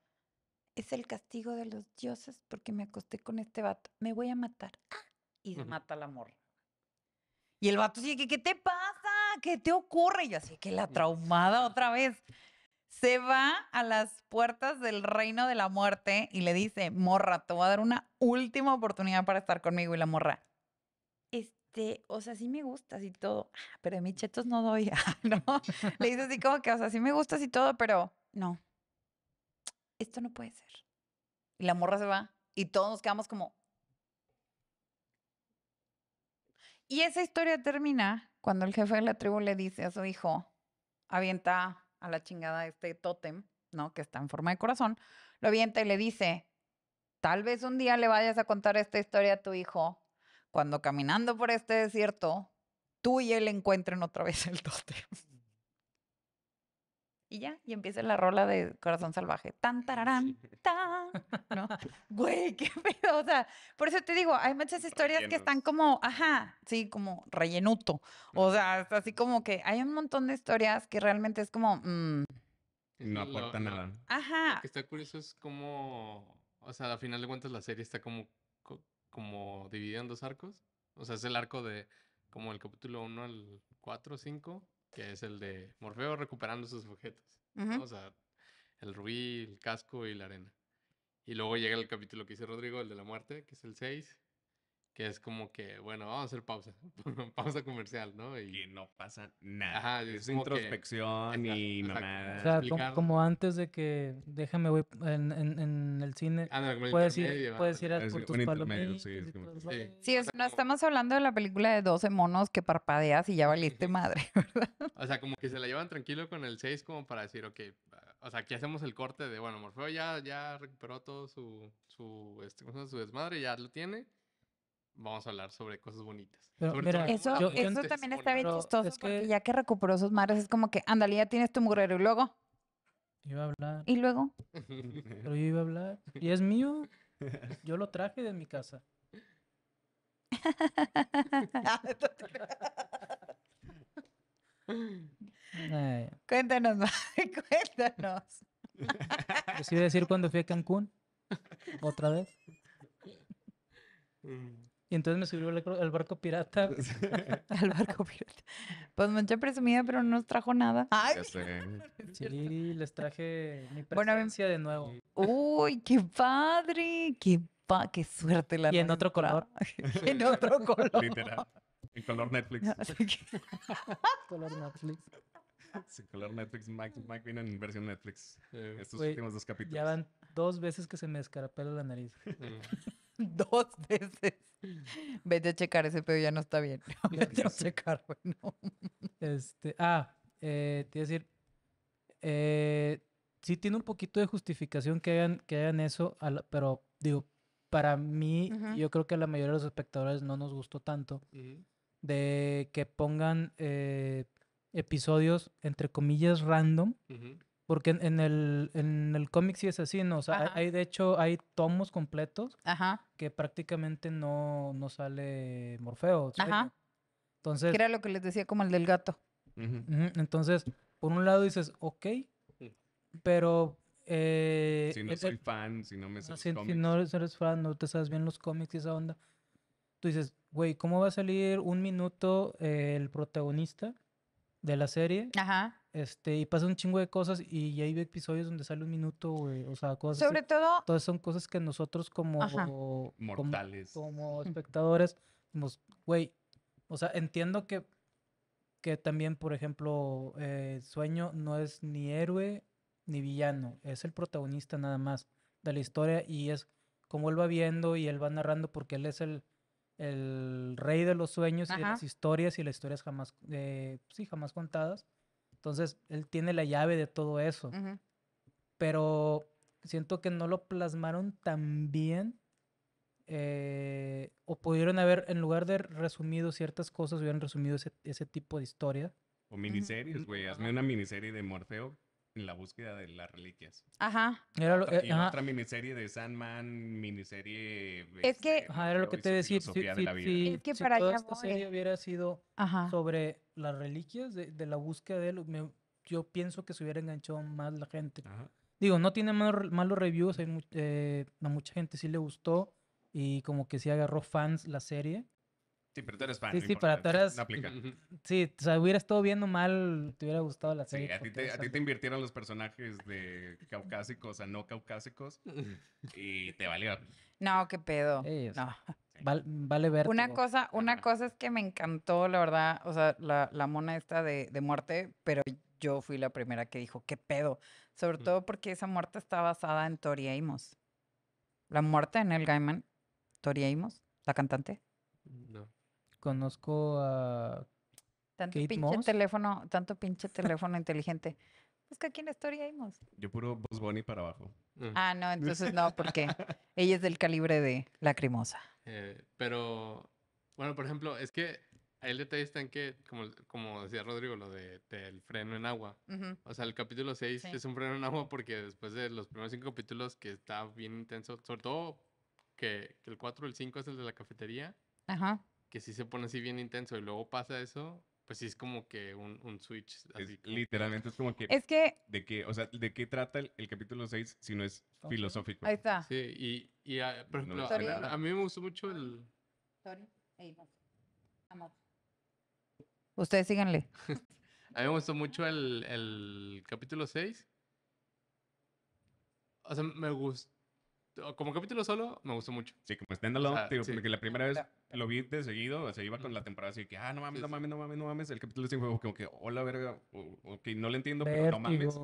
Speaker 2: es el castigo de los dioses porque me acosté con este vato, me voy a matar. Ah, y mata la morra. Y el vato sigue, ¿qué, te pasa? ¿Qué te ocurre? Y yo así, que la traumada otra vez. Se va a las puertas del reino de la muerte y le dice, morra, te voy a dar una última oportunidad para estar conmigo. Y la morra, este, o sea, sí me gustas y todo, pero de mis chetos no doy, ¿no? Le dice así como que, o sea, sí me gustas y todo, pero no, esto no puede ser. Y la morra se va y todos nos quedamos como, Y esa historia termina cuando el jefe de la tribu le dice a su hijo, avienta a la chingada este tótem, ¿no? Que está en forma de corazón, lo avienta y le dice, tal vez un día le vayas a contar esta historia a tu hijo cuando caminando por este desierto, tú y él encuentren otra vez el tótem. Y ya, y empieza la rola de Corazón Salvaje. Tan, ah, tararán, tan, ¿no? Güey, qué pedo. O sea, por eso te digo, hay muchas historias que están como, ajá, sí, como rellenuto. O sea, es así como que hay un montón de historias que realmente es como... Mmm.
Speaker 4: No aportan nada. Ajá. Lo que está curioso es como, o sea, al final de cuentas la serie está como, como dividida en dos arcos. O sea, es el arco de como el capítulo 1 al 4, 5 que es el de Morfeo recuperando sus objetos. O sea, el rubí, el casco y la arena. Y luego llega el capítulo que dice Rodrigo, el de la muerte, que es el 6, que es como que, bueno, vamos a hacer pausa, pausa comercial, ¿no? Y no pasa nada. Ajá, es, introspección
Speaker 3: y nada. O sea, como,
Speaker 5: antes de que, déjame, voy en, el cine, puedes, ir, puedes ir a tus
Speaker 3: palomitas.
Speaker 4: Sí,
Speaker 2: estamos hablando de la película de 12 monos que parpadeas y ya valiste madre, ¿verdad?
Speaker 4: O sea, como que se la llevan tranquilo con el 6 como para decir, ok, ah, o sea, aquí hacemos el corte de, bueno, Morfeo ya, ya recuperó todo su, su, este, su desmadre, ya lo tiene vamos a hablar sobre cosas bonitas. Pero, eso, también está bien
Speaker 2: chistoso porque ya que recuperó sus madres es como que, Andalía, tienes tu murrero. y luego.
Speaker 4: Iba a
Speaker 5: hablar. ¿Y luego? Pero yo iba a hablar. Y es mío. Yo lo traje de mi casa. Eh.
Speaker 2: Cuéntanos, madre, cuéntanos.
Speaker 5: decir cuando fui a Cancún. ¿Otra vez? Mm. Y entonces me subió al barco pirata. al barco pirata.
Speaker 2: Pues mucha presumida, pero no nos trajo nada. Ay,
Speaker 5: sí, les traje mi
Speaker 2: presencia de nuevo. Uy, qué padre, qué qué suerte la. Y en otro color.
Speaker 5: en otro color. Literal.
Speaker 3: En color Netflix.
Speaker 2: Ah,
Speaker 5: color Netflix.
Speaker 3: Sí, color Netflix, Mike, Mike vino en versión Netflix. Estos últimos dos capítulos. Ya
Speaker 5: van dos veces que se me escarapela la nariz. Dos
Speaker 2: veces. Vete a checar, ese pedo ya no está bien. Vete a checar, bueno. Este, ah, eh, te iba a decir, eh,
Speaker 5: sí tiene un poquito de justificación que hagan, que eso, pero digo, para mí, yo creo que a la mayoría de los espectadores no nos gustó tanto de que pongan eh, episodios, entre comillas, random. Porque en, el, en el cómic sí es así, ¿no? O sea, hay, de hecho, hay tomos completos Ajá. que prácticamente no, no sale Morfeo. Ajá.
Speaker 2: Entonces... Que era lo que les decía como el del gato.
Speaker 5: Entonces, por un lado dices, ok, pero... Eh,
Speaker 2: si no eh, soy eh, fan, si no me no, si, si no
Speaker 5: eres fan, no te sabes bien los cómics y esa onda. Tú dices, güey, ¿cómo va a salir un minuto el protagonista de la serie? Ajá este, y pasa un chingo de cosas y hay episodios donde sale un minuto, O sea, cosas. Sobre todo. Todas son cosas que nosotros como. Mortales. Como, espectadores, güey. O sea, entiendo que, que también, por ejemplo, eh, Sueño no es ni héroe ni villano. Es el protagonista nada más de la historia y es como él va viendo y él va narrando porque él es el el rey de los sueños y de las historias y las historias jamás, eh, sí, jamás contadas. Entonces, él tiene la llave de todo eso. Pero siento que no lo plasmaron tan bien. Eh, o pudieron haber, en lugar de resumido ciertas cosas, hubieran resumido ese, tipo de historia.
Speaker 3: O miniseries, güey. Hazme una miniserie de Morfeo en la búsqueda de las reliquias. Ajá. Era eh, y otra miniserie de Sandman, miniserie... Es este, que... era lo que te decía. Si, de
Speaker 2: la toda esta serie
Speaker 5: hubiera sido sobre las reliquias, de, la búsqueda de él, yo pienso que se hubiera enganchado más la gente. Digo, no tiene malos, reviews, eh, a mucha gente sí le gustó y como que sí agarró fans la serie. Sí, pero tú eres fan. Sí, sí, para tú eres aplica. Sí, o sea, hubiera estado viendo mal, te hubiera gustado la serie. Sí, a ti te, a te
Speaker 3: invirtieron los personajes de caucásicos a no caucásicos y te valió.
Speaker 2: No, qué pedo. no. Vale, ver. Una cosa, una cosa es que me encantó, la verdad, o sea, la, la mona esta de, de, muerte, pero yo fui la primera que dijo, qué pedo. Sobre mm. todo porque esa muerte está basada en Tori Amos. La muerte en el Gaiman, Tori Amos, la cantante conozco a tanto pinche teléfono, tanto pinche teléfono inteligente. que aquí en la historia Yo
Speaker 4: puro Buzz Bunny para abajo. Mm. Ah,
Speaker 2: no, entonces no, porque ella es del calibre de Lacrimosa.
Speaker 4: Eh, pero, bueno, por ejemplo, es que el detalle está en que, como, como decía Rodrigo, lo de, del freno en agua. O sea, el capítulo 6 es un freno en agua porque después de los primeros cinco capítulos que está bien intenso, sobre todo que, que el 4 el 5 es el de la cafetería. Ajá que si se pone así bien intenso y luego pasa eso, pues sí es como que un, switch. Literalmente es como que... Es que... ¿De qué, o sea, ¿de qué trata
Speaker 3: el, capítulo 6 si no es filosófico? Ahí está. Sí, y, ah,
Speaker 4: a, mí me gustó mucho el... Ustedes
Speaker 2: síganle.
Speaker 4: a mí me gustó mucho el, el capítulo 6. O sea, me gustó como capítulo solo, me gustó mucho. Sí, como standalone, ah, tío sí. que la primera vez
Speaker 3: lo vi de seguido, o sea, iba con la temporada así que, ah, no mames, no mames, no mames, no mames. El capítulo 5 fue como que, hola, verga, ok, no le entiendo, pero no mames.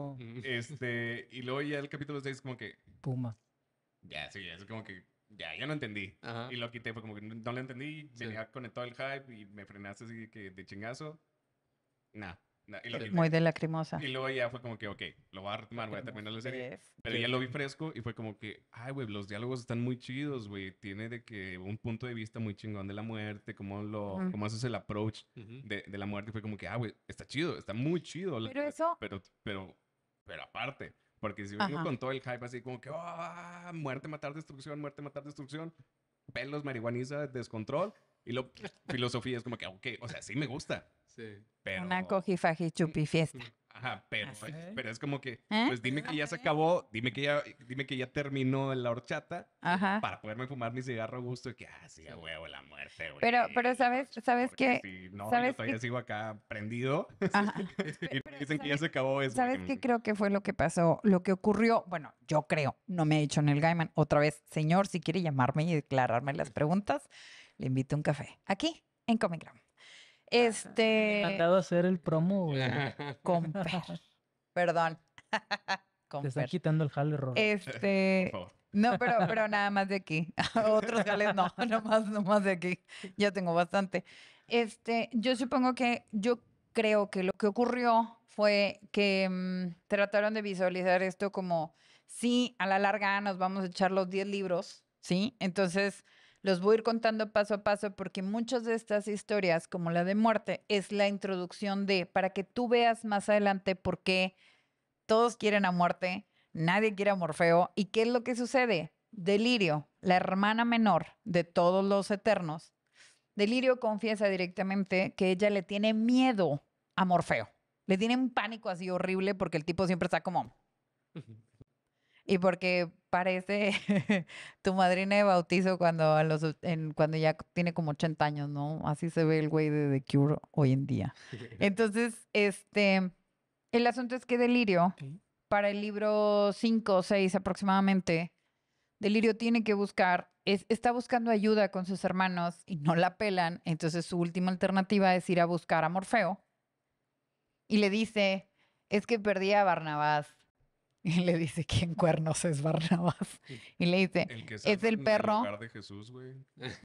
Speaker 3: Este, y luego ya el capítulo 6 como que... Puma. Ya, sí, ya, es como que, ya, ya no entendí. Y lo quité, fue como que no, le lo entendí, venía me conectado el hype y me frenaste así que de chingazo. nada muy de lacrimosa. Y luego ya fue como que, ok, lo voy a retomar, voy a terminar la serie. Pero ya lo vi fresco y fue como que, ay, güey, los diálogos están muy chidos, güey. Tiene de que un punto de vista muy chingón de la muerte, cómo, lo, Como haces el approach de, la muerte. Fue como que, ah, güey, está chido, está muy chido. Pero eso... Pero, pero, aparte, porque si vengo con todo el hype así como que, ah, muerte, matar, destrucción, muerte, matar, destrucción, pelos, marihuaniza, descontrol y lo filosofía es como que, ok, o sea, sí me gusta.
Speaker 4: Sí.
Speaker 2: Pero... Una cojifaji chupi fiesta.
Speaker 3: Ajá, pero, pues, pero es como que, ¿Eh? pues dime que ya se acabó, dime que ya, dime que ya terminó la horchata
Speaker 2: para
Speaker 3: poderme fumar mi cigarro a gusto y que, ah, sí, huevo, la muerte, güey. Pero,
Speaker 2: pero sabes, sabes que... no, ¿sabes yo todavía
Speaker 3: sigo acá prendido. y dicen que ya se acabó eso. ¿Sabes qué
Speaker 2: creo que fue lo que pasó? Lo que ocurrió, bueno, yo creo, no me he hecho en el Gaiman. Otra vez, señor, si quiere llamarme y declararme las preguntas le invito un café aquí en Comic Gram. Este. Encantado hacer el promo, Comper. Perdón. Comper. Te están
Speaker 5: quitando el jale, rojo. Este.
Speaker 2: No, pero, pero nada más de aquí. Otros jales no, más no más de aquí. Ya tengo bastante. Este, yo supongo que yo creo que lo que ocurrió fue que mm, trataron de visualizar esto como, sí, a la larga nos vamos a echar los 10 libros, ¿sí? Entonces, los voy a ir contando paso a paso porque muchas de estas historias, como la de muerte, es la introducción de, para que tú veas más adelante por qué todos quieren a muerte, nadie quiere a Morfeo y qué es lo que sucede. Delirio, la hermana menor de todos los eternos, Delirio confiesa directamente que ella le tiene miedo a Morfeo. Le tiene un pánico así horrible porque el tipo siempre está como... y porque parece tu madrina de bautizo cuando, cuando ya tiene como 80 años, ¿no? Así se ve el güey de The Cure hoy en día. Entonces, este, el asunto es que Delirio, para el libro 5 o 6 aproximadamente, Delirio tiene que buscar, está buscando ayuda con sus hermanos y no la pelan, entonces su última alternativa es ir a buscar a Morfeo. Y le dice, es que perdí a Barnabás y le dice, ¿quién cuernos es Barnabás? Y le dice, es el perro.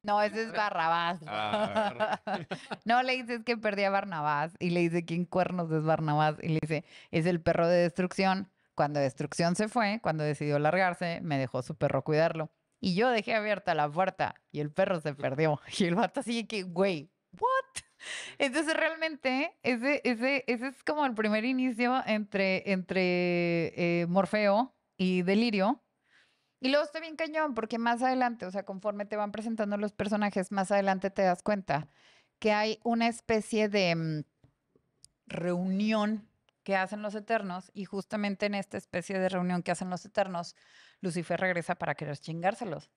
Speaker 2: No, ese es Barrabás. Ah. no, le dice, es que perdí a Barnabás. Y le dice, ¿quién cuernos es Barnabás? Y le dice, es el perro de destrucción. Cuando destrucción se fue, cuando decidió largarse, me dejó su perro cuidarlo. Y yo dejé abierta la puerta y el perro se perdió. Y el vato sigue que, güey, ¿what? Entonces realmente ese, ese, es como el primer inicio entre, entre eh, Morfeo y Delirio. Y luego está bien cañón, porque más adelante, o sea, conforme te van presentando los personajes, más adelante te das cuenta que hay una especie de mm, reunión que hacen los Eternos y justamente en esta especie de reunión que hacen los Eternos, Lucifer regresa para querer chingárselos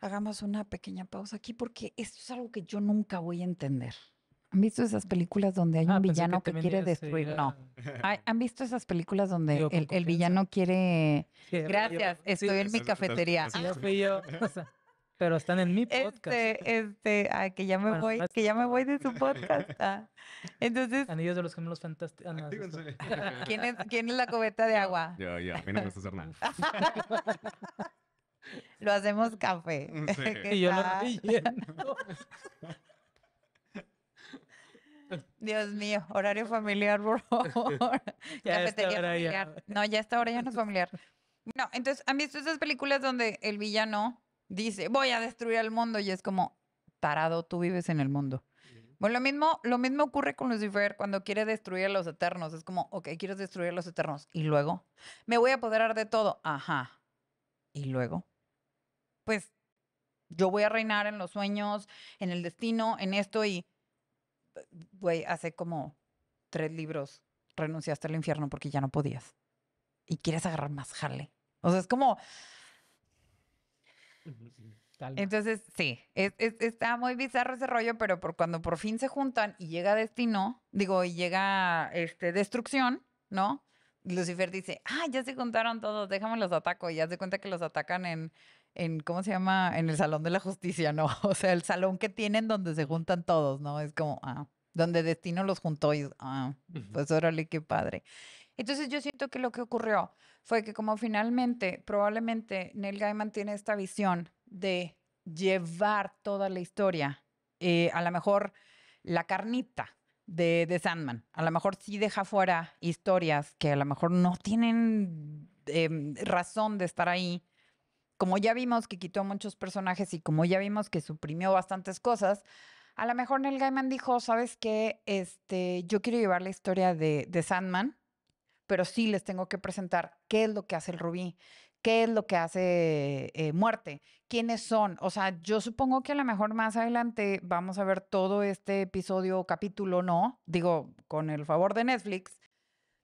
Speaker 2: hagamos una pequeña pausa aquí porque esto es algo que yo nunca voy a entender. ¿Han visto esas películas donde hay un ah, villano que, quiere destruir? No. ¿Han visto esas películas donde el, villano quiere... Gracias, estoy en mi cafetería. Sí, fui yo. pero están en mi podcast. Este, este, que ya me voy, que ya me voy de su podcast. Ah,
Speaker 5: entonces. Anillos de los gemelos fantásticos. Ah, ¿Quién, es, ¿Quién es la cubeta de agua? Yo, yo, a mí no me nada.
Speaker 2: Lo hacemos café. Mm, y yo Dios mío, horario familiar, por favor. Ya Cafetería familiar. Ya. No, ya está ahora ya no es familiar. No, entonces, ¿han visto esas películas donde el villano dice, voy a destruir al mundo? Y es como, tarado, tú vives en el mundo. Bueno, lo mismo, lo mismo ocurre con Lucifer cuando quiere destruir a los eternos. Es como, ok, quieres destruir a los eternos. Y luego, me voy a apoderar de todo. Ajá. Y luego, pues yo voy a reinar en los sueños, en el destino, en esto y, eh, güey, hace como tres libros renunciaste al infierno porque ya no podías. Y quieres agarrar más jale. O sea, es como... Entonces, sí, está muy bizarro ese rollo, pero por cuando por fin se juntan y llega destino, digo, y llega este, destrucción, ¿no? Lucifer dice, ah, ya se juntaron todos, déjame los ataco. Y se cuenta que los atacan en, en, ¿cómo se llama? En el Salón de la Justicia, ¿no? O sea, el salón que tienen donde se juntan todos, ¿no? Es como, ah, donde Destino los juntó y, ah, pues órale, qué padre. Entonces yo siento que lo que ocurrió fue que como finalmente, probablemente Neil Gaiman tiene esta visión de llevar toda la historia, eh, a lo mejor la carnita, de, Sandman. A lo mejor sí deja fuera historias que a lo mejor no tienen em, razón de estar ahí. Como ya vimos que quitó muchos personajes y como ya vimos que suprimió bastantes cosas, a lo mejor Neil Gaiman dijo, ¿sabes qué? Este, yo quiero llevar la historia de Sandman, pero sí les tengo que presentar qué es lo que hace el rubí, qué es lo que hace eh, muerte, quiénes son. O sea, yo supongo que a lo mejor más adelante vamos a ver todo este episodio, o capítulo, no, digo, con el favor de Netflix,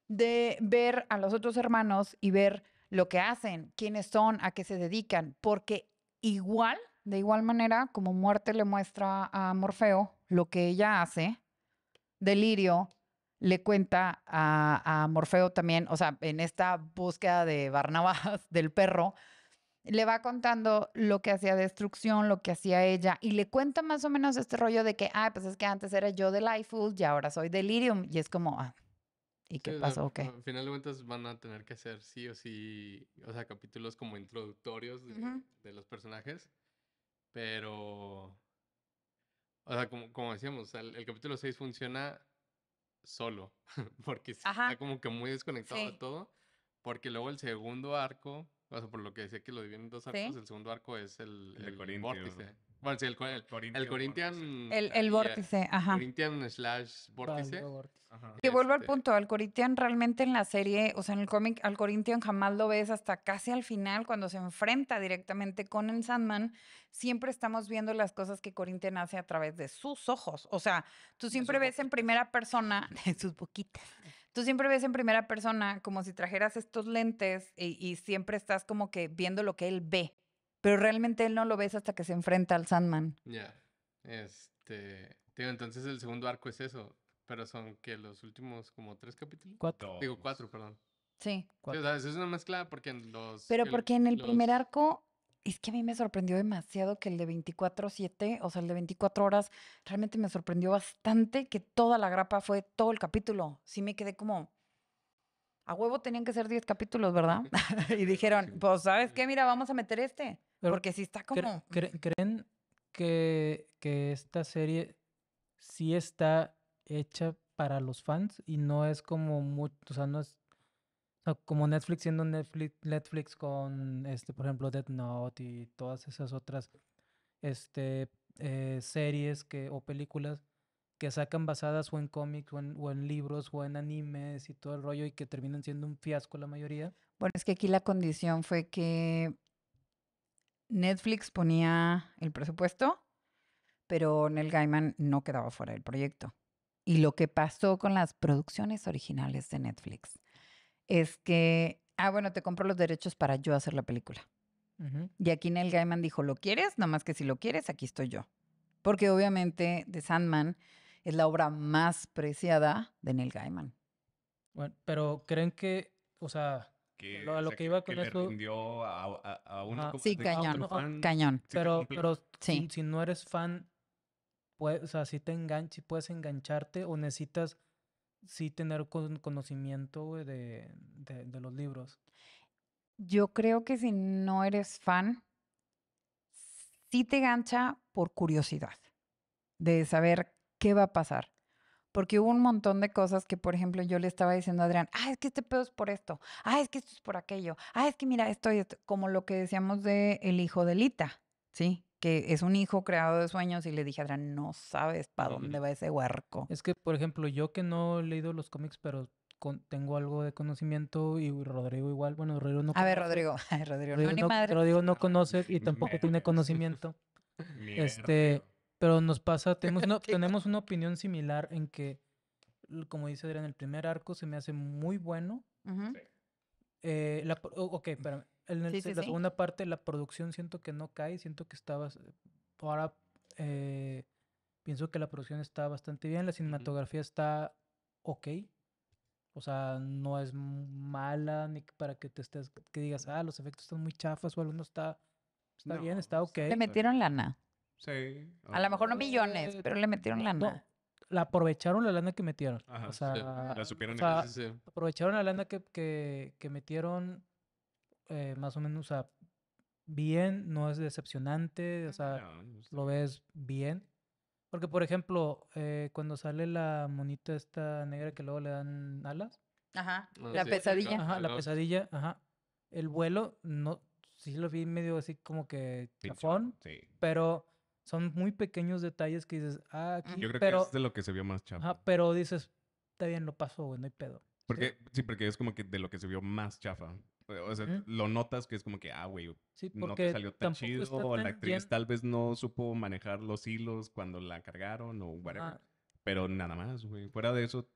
Speaker 2: de ver a los otros hermanos y ver lo que hacen, quiénes son, a qué se dedican, porque igual, de igual manera, como muerte le muestra a Morfeo lo que ella hace, Delirio le cuenta a, Morfeo también, o sea, en esta búsqueda de Barnabas, del perro, le va contando lo que hacía Destrucción, lo que hacía ella, y le cuenta más o menos este rollo de que, ah, pues es que antes era yo de Lightful y ahora soy Delirium, y es como, ah, ¿y
Speaker 4: qué pasó? Al final de cuentas van a tener que hacer sí o sí, o sea, capítulos como introductorios de, los personajes, pero, o sea, como, como decíamos, el, el capítulo 6 funciona solo, porque está como que muy desconectado de todo, porque luego el segundo arco, o por lo que decía que lo dividen en dos arcos, el segundo arco es el, el vórtice el, el, El, ah, vórtice, ajá. Corinthian slash vórtice. Que vuelvo al
Speaker 2: este punto, al Corinthian realmente en la serie, o sea, en el cómic, al Corinthian jamás lo ves hasta casi al final, cuando se enfrenta directamente con el Sandman, siempre estamos viendo las cosas que Corinthian hace a través de sus ojos. O sea, tú siempre ves en primera persona, de sus boquitas, tú siempre ves en primera persona como si trajeras estos lentes y siempre estás como que viendo lo que él ve pero realmente él no lo ves hasta que se enfrenta al Sandman.
Speaker 4: Ya. Este. Digo, entonces el segundo arco es eso. Pero son que los últimos como tres capítulos. Cuatro. Digo, cuatro, perdón.
Speaker 2: Sí. o es una
Speaker 4: mezcla porque en los. Pero porque en el primer
Speaker 2: arco es que a mí me sorprendió demasiado que el de 24-7, o sea, el de 24 horas, realmente me sorprendió bastante que toda la grapa fue todo el capítulo. Sí me quedé como, a huevo tenían que ser 10 capítulos, ¿verdad? y dijeron, pues, ¿sabes qué? Mira, vamos a meter este. Porque sí está como... ¿Creen
Speaker 5: que, que esta serie sí está hecha para los fans y no es como mucho, o sea, no es como Netflix siendo Netflix, Netflix con este, por ejemplo, Death Note y todas esas otras este, eh, series que, o películas que sacan basadas o en cómics o en, libros o en animes y todo el rollo y que terminan siendo un fiasco la mayoría.
Speaker 2: Bueno, es que aquí la condición fue que Netflix ponía el presupuesto, pero Neil Gaiman no quedaba fuera del proyecto. Y lo que pasó con las producciones originales de Netflix es que, ah, bueno, te compro los derechos para yo hacer la película. Y aquí Neil Gaiman dijo, ¿lo quieres? Nada más que si lo quieres, aquí estoy yo. Porque obviamente The Sandman es la obra más preciada de Neil Gaiman. Bueno,
Speaker 5: pero creen que, o sea, que,
Speaker 3: lo, a lo que iba con a, sí, cañón, pero, pero si,
Speaker 5: no eres fan, pues, o si te enganchas, puedes engancharte o necesitas sí tener conocimiento de, los libros.
Speaker 2: Yo creo que si no eres fan, sí te engancha por curiosidad de saber qué va a pasar porque hubo un montón de cosas que, por ejemplo, yo le estaba diciendo a Adrián, ah, es que este pedo es por esto, ah, es que esto es por aquello, ah, es que mira, esto es como lo que decíamos de el hijo de Lita, ¿sí? Que es un hijo creado de sueños y le dije a Adrián, no sabes para dónde va ese huerco. Es que, por ejemplo,
Speaker 5: yo que no he leído los cómics, pero tengo algo de conocimiento y Rodrigo igual, bueno, Rodrigo no... A ver, Rodrigo, Rodrigo, no, Rodrigo no conoce y tampoco tiene conocimiento. este... Pero nos pasa, tenemos una, tenemos una opinión similar en que, como dice Adrián, el primer arco se me hace muy bueno. Eh, la, ok, pero En la segunda parte, la producción siento que no cae, siento que estabas ahora eh, pienso que la producción está bastante bien, la cinematografía está ok. O sea, no es mala ni para que te estés, que digas, ah, los efectos están muy chafas o algo, está, está bien, está ok. Te metieron
Speaker 2: lana.
Speaker 3: Sí. A lo mejor no millones, pero le metieron lana.
Speaker 5: la aprovecharon la lana que metieron. Ajá, o sea, la supieron. Aprovecharon la lana que, que, metieron eh, más o menos o sea, bien, no es decepcionante, o sea, lo ves bien. Porque, por ejemplo, eh, cuando sale la monita esta negra que luego le dan alas. Ajá, ah, la pesadilla. Ajá, la pesadilla, ajá. El vuelo, no, sí lo vi medio así como que chafón, pero son muy pequeños detalles que dices, ah, Yo creo que es de lo que se vio más chafa. pero dices, está bien, lo pasó, güey, no hay pedo.
Speaker 3: Porque, sí. porque es como que de lo que se vio más chafa. O sea, lo notas que es como que, ah, güey, no te salió tan chido, o la actriz tal vez no supo manejar los hilos cuando la cargaron o whatever. Pero nada más, güey. Fuera de eso,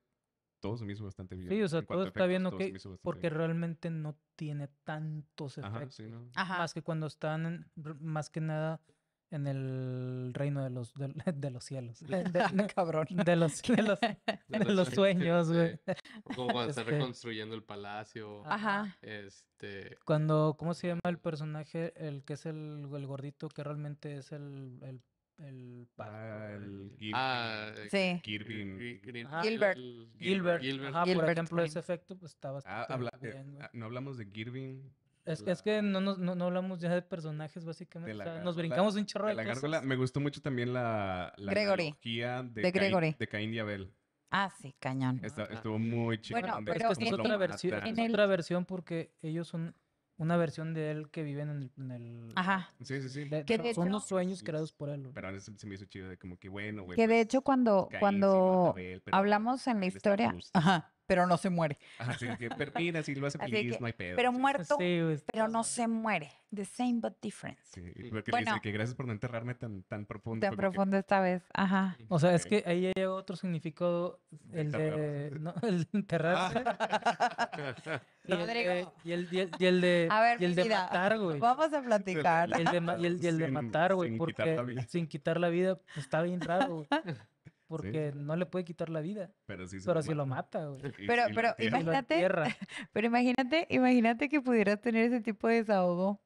Speaker 3: todo se me hizo bastante bien. Sí, o sea, todo está bien, ok. Porque
Speaker 5: realmente no tiene tantos efectos. Ajá, Más que cuando están, más que nada, en el reino de los, de, los cielos.
Speaker 2: cabrón. De los,
Speaker 5: sueños, güey. Como cuando está este reconstruyendo el palacio. Ajá.
Speaker 4: Este.
Speaker 5: Cuando, ¿cómo se llama el personaje? El que es el, gordito, que realmente es el, el
Speaker 3: ah, el ah, sí. Gilbert.
Speaker 5: Gilbert. Gilbert. por ejemplo, ese efecto pues, ah, eh,
Speaker 3: ah, no hablamos de Girvin, es, es
Speaker 5: que no, no, no, hablamos ya de personajes, básicamente. o sea, nos brincamos un chorro de, la
Speaker 3: cosas. Me gustó mucho también la, la Gregory. de, Gregory. de Caín y Abel. Ah, sí, cañón. estuvo muy chido. Bueno, pero es, que es, otra versión,
Speaker 5: otra versión porque ellos son una versión de él que viven en el... En el... Ajá. Sí, sí, sí. son hecho... unos sueños
Speaker 3: creados por él. Pero antes se me hizo chido de como que bueno, güey. Que de pues, hecho cuando, cuando hablamos en la historia...
Speaker 2: Ajá pero no se muere.
Speaker 3: Así ah, que, pero si lo hace feliz, no hay pedo. Pero muerto, pero
Speaker 2: no se muere. The same but different. Sí, lo dice
Speaker 3: que gracias por no enterrarme tan, tan profundo. Tan profundo
Speaker 2: esta vez, ajá. O sea, es que ahí hay otro
Speaker 5: significado,
Speaker 2: el de no,
Speaker 5: enterrarse. y, el, de, matar, güey.
Speaker 2: Vamos a platicar.
Speaker 5: Y el de, matar, güey, porque sin quitar la vida pues, está bien raro. güey. porque no le puede quitar la vida. Pero sí, si lo mata, güey. Pero, pero imagínate,
Speaker 2: pero imagínate, imagínate que pudieras tener ese tipo de desahogo.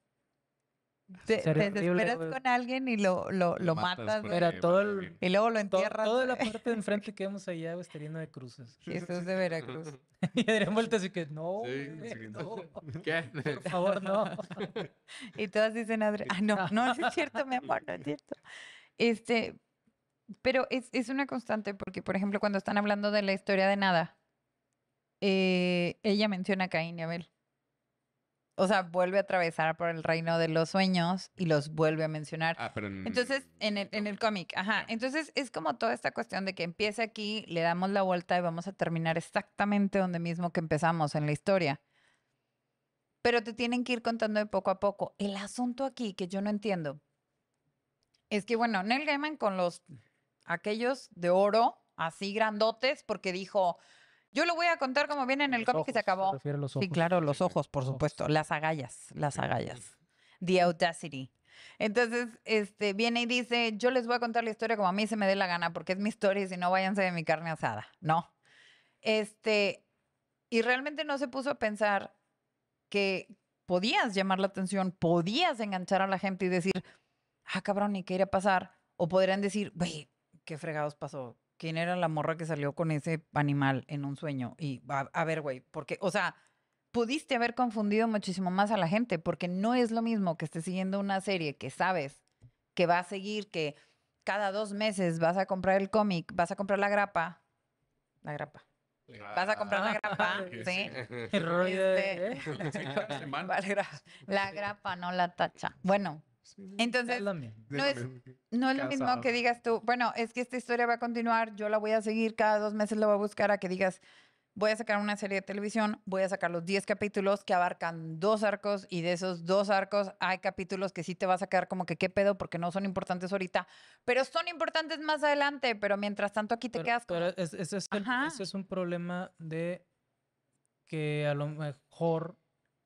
Speaker 2: Te, desesperas con alguien y lo, lo, lo, matas, todo
Speaker 5: y luego lo entierras. toda la parte de enfrente que vemos allá está lleno de cruces.
Speaker 2: Eso es de Veracruz. y darían
Speaker 4: vueltas y
Speaker 5: que no, sí, no. ¿Qué? Por favor, no.
Speaker 2: y todas dicen, ah, no, no, no es cierto, mi amor, no es cierto. Este, pero es, es, una constante porque, por ejemplo, cuando están hablando de la historia de nada, eh, ella menciona a Caín y Abel. O sea, vuelve a atravesar por el reino de los sueños y los vuelve a mencionar. Ah, pero Entonces, en el, en el cómic, ajá. Entonces, es como toda esta cuestión de que empieza aquí, le damos la vuelta y vamos a terminar exactamente donde mismo que empezamos en la historia. Pero te tienen que ir contando de poco a poco. El asunto aquí que yo no entiendo es que, bueno, Neil Gaiman con los aquellos de oro, así grandotes, porque dijo, yo lo voy a contar como viene en el cómic que se acabó. y Sí, claro, los ojos, por supuesto, las agallas, las agallas. The Audacity. Entonces, este, viene y dice, yo les voy a contar la historia como a mí se me dé la gana, porque es mi historia y si no, váyanse de mi carne asada. No. Este, y realmente no se puso a pensar que podías llamar la atención, podías enganchar a la gente y decir, ah, cabrón, ¿y qué irá a pasar? O podrían decir, güey, ¿qué fregados pasó? ¿Quién era la morra que salió con ese animal en un sueño? Y a, ver, güey, porque, o sea, pudiste haber confundido muchísimo más a la gente, porque no es lo mismo que estés siguiendo una serie que sabes que va a seguir, que cada dos meses vas a comprar el cómic, vas a comprar la grapa, la grapa. Vas a comprar la grapa, ¿sí? la grapa, no la tacha. Bueno, pues, Entonces, no es, no es lo mismo que digas tú, bueno, es que esta historia va a continuar, yo la voy a seguir, cada dos meses la voy a buscar, a que digas, voy a sacar una serie de televisión, voy a sacar los 10 capítulos que abarcan dos arcos y de esos dos arcos hay capítulos que sí te vas a quedar como que qué pedo porque no son importantes ahorita, pero son importantes más adelante, pero mientras tanto aquí te quedas con... Pero ese es un problema de que a lo mejor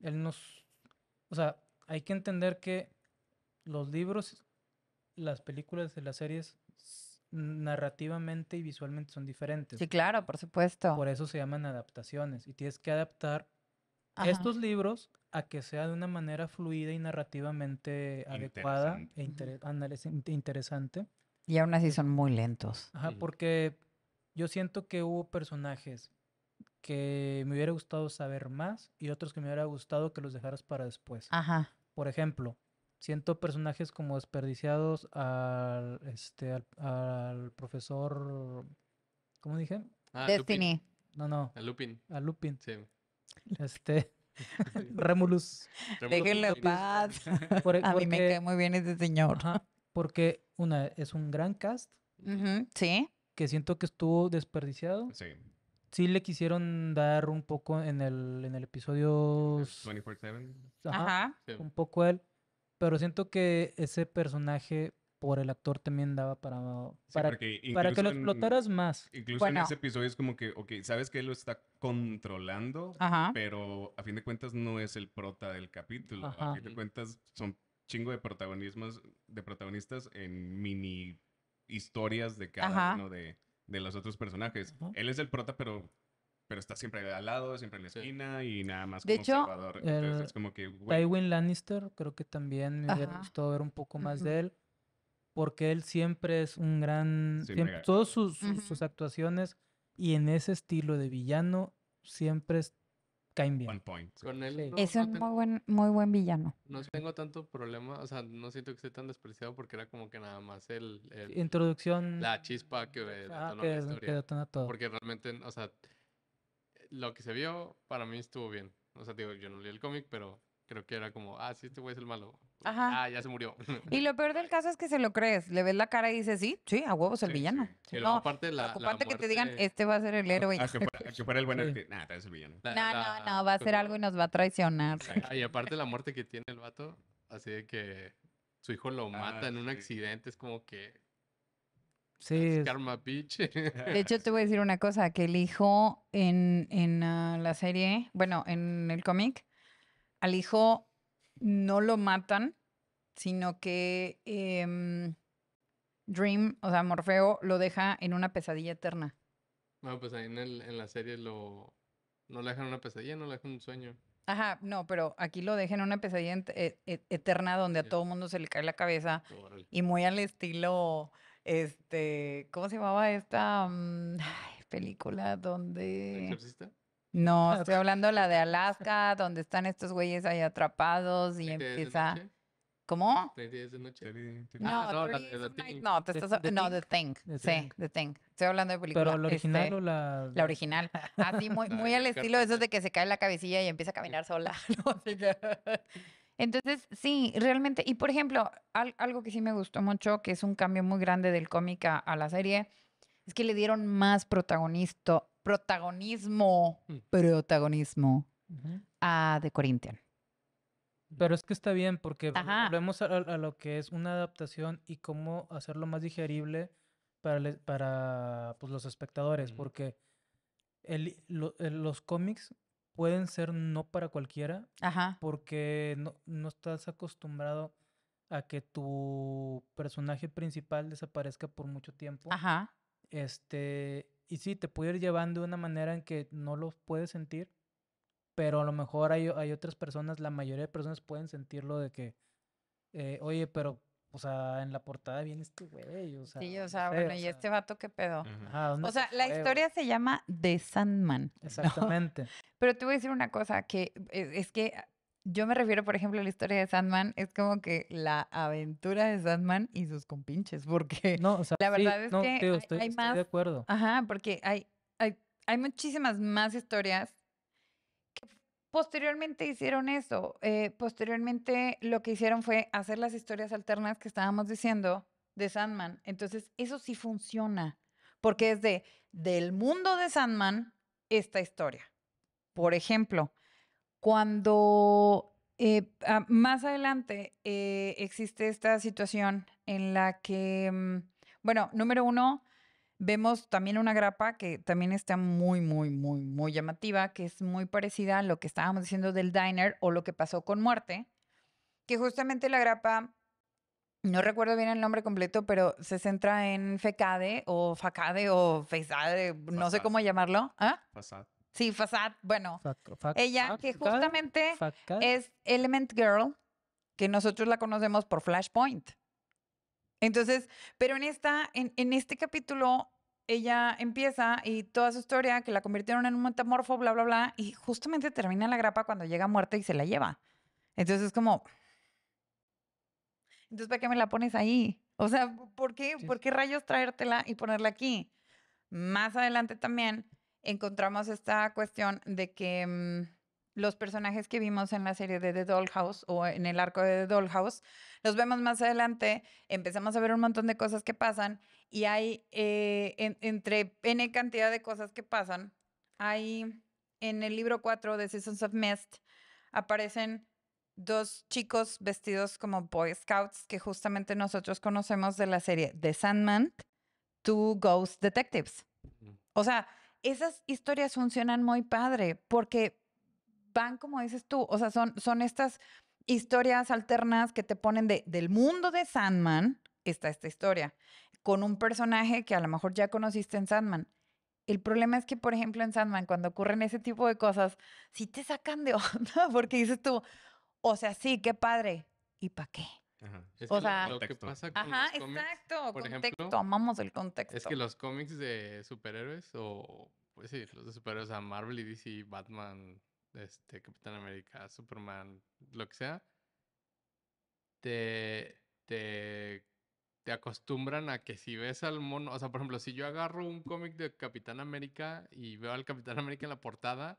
Speaker 2: él
Speaker 5: nos... O sea, hay que entender que los libros, las películas de las series narrativamente y visualmente son diferentes. Sí, claro, por supuesto. Por eso se llaman adaptaciones y tienes que adaptar estos libros a que sea de una manera fluida y narrativamente adecuada e
Speaker 2: interesante. Y aún así son muy lentos.
Speaker 5: Ajá, porque yo siento que hubo personajes que me hubiera gustado saber más y otros que me hubiera gustado que los dejaras para después. Ajá. Por ejemplo, siento personajes como desperdiciados al, este, al, al profesor, ¿cómo dije? Ah, Destiny. No,
Speaker 4: no. A Lupin. A Lupin. Sí.
Speaker 5: Este. Remulus. Déjenle paz. E-, a mí me cae muy bien este señor. porque, una, es un gran cast. sí. Que siento que estuvo desperdiciado. Sí. Sí le quisieron dar un poco en el, en el episodio... 24-7. Ajá. Un poco él. Pero siento que ese personaje por el actor también daba para, para que lo explotaras más. Incluso en ese
Speaker 3: episodio es como que, ok, sabes que él lo está controlando, pero a fin de cuentas no es el prota del capítulo. A fin de cuentas son chingo de protagonismos, de protagonistas en mini historias de cada uno de, de, los otros personajes. Él es el prota, pero pero está siempre al lado, siempre en la esquina y nada más de Hecho, Tywin
Speaker 5: Lannister, creo que también me hubiera gustado ver un poco más de él, porque él siempre es un gran. todas sus, sus, actuaciones y en ese estilo de villano siempre es, caen bien. One point.
Speaker 4: Con él. es un muy,
Speaker 2: buen, muy buen villano.
Speaker 4: No tengo tanto problema, o sea, no siento que esté tan despreciado porque era como que nada más el. Introducción. La chispa que, ah, todo. Porque realmente, o sea lo que se vio, para mí estuvo bien. O sea, digo, yo no leí el cómic, pero creo que era como, ah, sí, este güey es el malo. Ajá. Ah, ya se murió.
Speaker 2: Y lo peor del caso es que se lo crees. Le ves la cara y dices, sí, sí, a huevos el villano.
Speaker 4: aparte de que te digan, este
Speaker 2: va a ser el ah,
Speaker 3: héroe.
Speaker 4: Ah, a fuera, el buen es el villano. no, no, no, va a pues ser algo y
Speaker 2: nos va a traicionar.
Speaker 4: Ah, y aparte la muerte que tiene el vato, así de que su hijo lo mata en un accidente, es como que Ah, sí. Karma Pitch. De hecho, te
Speaker 2: voy a decir una cosa, que el hijo en, en ah, la serie, bueno, en el cómic, al hijo no lo matan, sino que em, Dream, o sea, Morfeo, lo deja en una pesadilla eterna.
Speaker 4: No, pues ahí en, la serie lo... No le dejan una pesadilla, no le dejan un sueño.
Speaker 2: Ajá, no, pero aquí lo dejan en una pesadilla e, e, eterna donde a todo todo mundo se le cae la cabeza y muy al estilo este, ¿cómo se llamaba esta mm, película donde...
Speaker 4: No, ah, estoy
Speaker 2: hablando la de Alaska, donde están estos güeyes ahí atrapados y empieza... ¿Cómo?
Speaker 4: Ah, no, the
Speaker 2: thing. sí, The Thing. Estoy hablando de película. ¿Pero la original o este, la...? La original. Así, ah, muy, muy al estilo de esos de que se cae la cabecilla y empieza a caminar sola. No, entonces, sí, realmente, y por ejemplo, algo que sí me gustó mucho, que es un cambio muy grande del cómic a, la serie, es que le dieron más protagonista, protagonismo, mm. protagonismo a The Corinthian.
Speaker 5: Pero es que está bien, porque volvemos a, lo que es una adaptación y cómo hacerlo más digerible para, pues, los espectadores, porque eh, los cómics pueden ser no para cualquiera. Ajá. Porque no, estás acostumbrado a que tu personaje principal desaparezca por mucho tiempo. Ajá. Este, y sí, te puede ir llevando de una manera en que no lo puedes sentir, pero a lo mejor hay, otras personas, la mayoría de personas pueden sentirlo de que, eh, oye, pero o sea, en la portada viene
Speaker 2: este güey, o sea. Sí, o sea, bueno, y este vato que pedo. o sea, la historia se llama The Sandman. Exactamente. Pero te voy a decir una cosa, que eh, es, que yo me refiero, por ejemplo, a la historia de Sandman, es como que la aventura de Sandman y sus compinches, porque no, la verdad es que estoy, de acuerdo. Ajá, porque hay, hay, hay muchísimas más historias Posteriormente hicieron eso. Eh, posteriormente lo que hicieron fue hacer las historias alternas que estábamos diciendo de Sandman. Entonces, eso sí funciona, porque es de del mundo de Sandman esta historia. Por ejemplo, cuando eh, ah, más adelante eh, existe esta situación en la que, mm, bueno, número uno, Vemos también una grapa que también está muy, muy, muy, muy llamativa, que es muy parecida a lo que estábamos diciendo del diner o lo que pasó con muerte, que justamente la grapa, no recuerdo bien el nombre completo, pero se centra en fecade o facade o facade no sé cómo llamarlo. ¿Ah? Sí, Fasad. Bueno, ella que justamente es Element Girl, que nosotros la conocemos por Flashpoint. Entonces, pero en, esta, en, este capítulo ella empieza y toda su historia, que la convirtieron en un metamorfo, bla, bla, bla, y justamente termina la grapa cuando llega muerta y se la lleva. Entonces es como... Entonces, ¿para qué me la pones ahí? O sea, ¿por qué, ¿por qué rayos traértela y ponerla aquí? Más adelante también encontramos esta cuestión de que mm, los personajes que vimos en la serie de The Dollhouse o en el arco de The Dollhouse, los vemos más adelante, empezamos a ver un montón de cosas que pasan y hay eh, entre N cantidad de cosas que pasan, hay en el libro 4 de Seasons of Mist, aparecen dos chicos vestidos como Boy Scouts que justamente nosotros conocemos de la serie The Sandman, Two Ghost Detectives. O sea, esas historias funcionan muy padre porque van, como dices tú, o sea, son, son estas historias alternas que te ponen del mundo de Sandman, está esta historia, con un personaje que a lo mejor ya conociste en Sandman. El problema es que, por ejemplo, en Sandman, cuando ocurren ese tipo de cosas, sí te sacan de onda, porque dices tú, o sea, sí, qué padre, ¿y para qué?
Speaker 4: o sea, lo, que pasa exacto, por el
Speaker 2: contexto. Es que los
Speaker 4: cómics de superhéroes o pues sí, los de superhéroes, o Marvel y DC, Batman, este, Capitán América, Superman, lo que sea, te, te, te acostumbran a que si ves al mono, o sea, por ejemplo, si yo agarro un cómic de Capitán América y veo al Capitán América en la portada,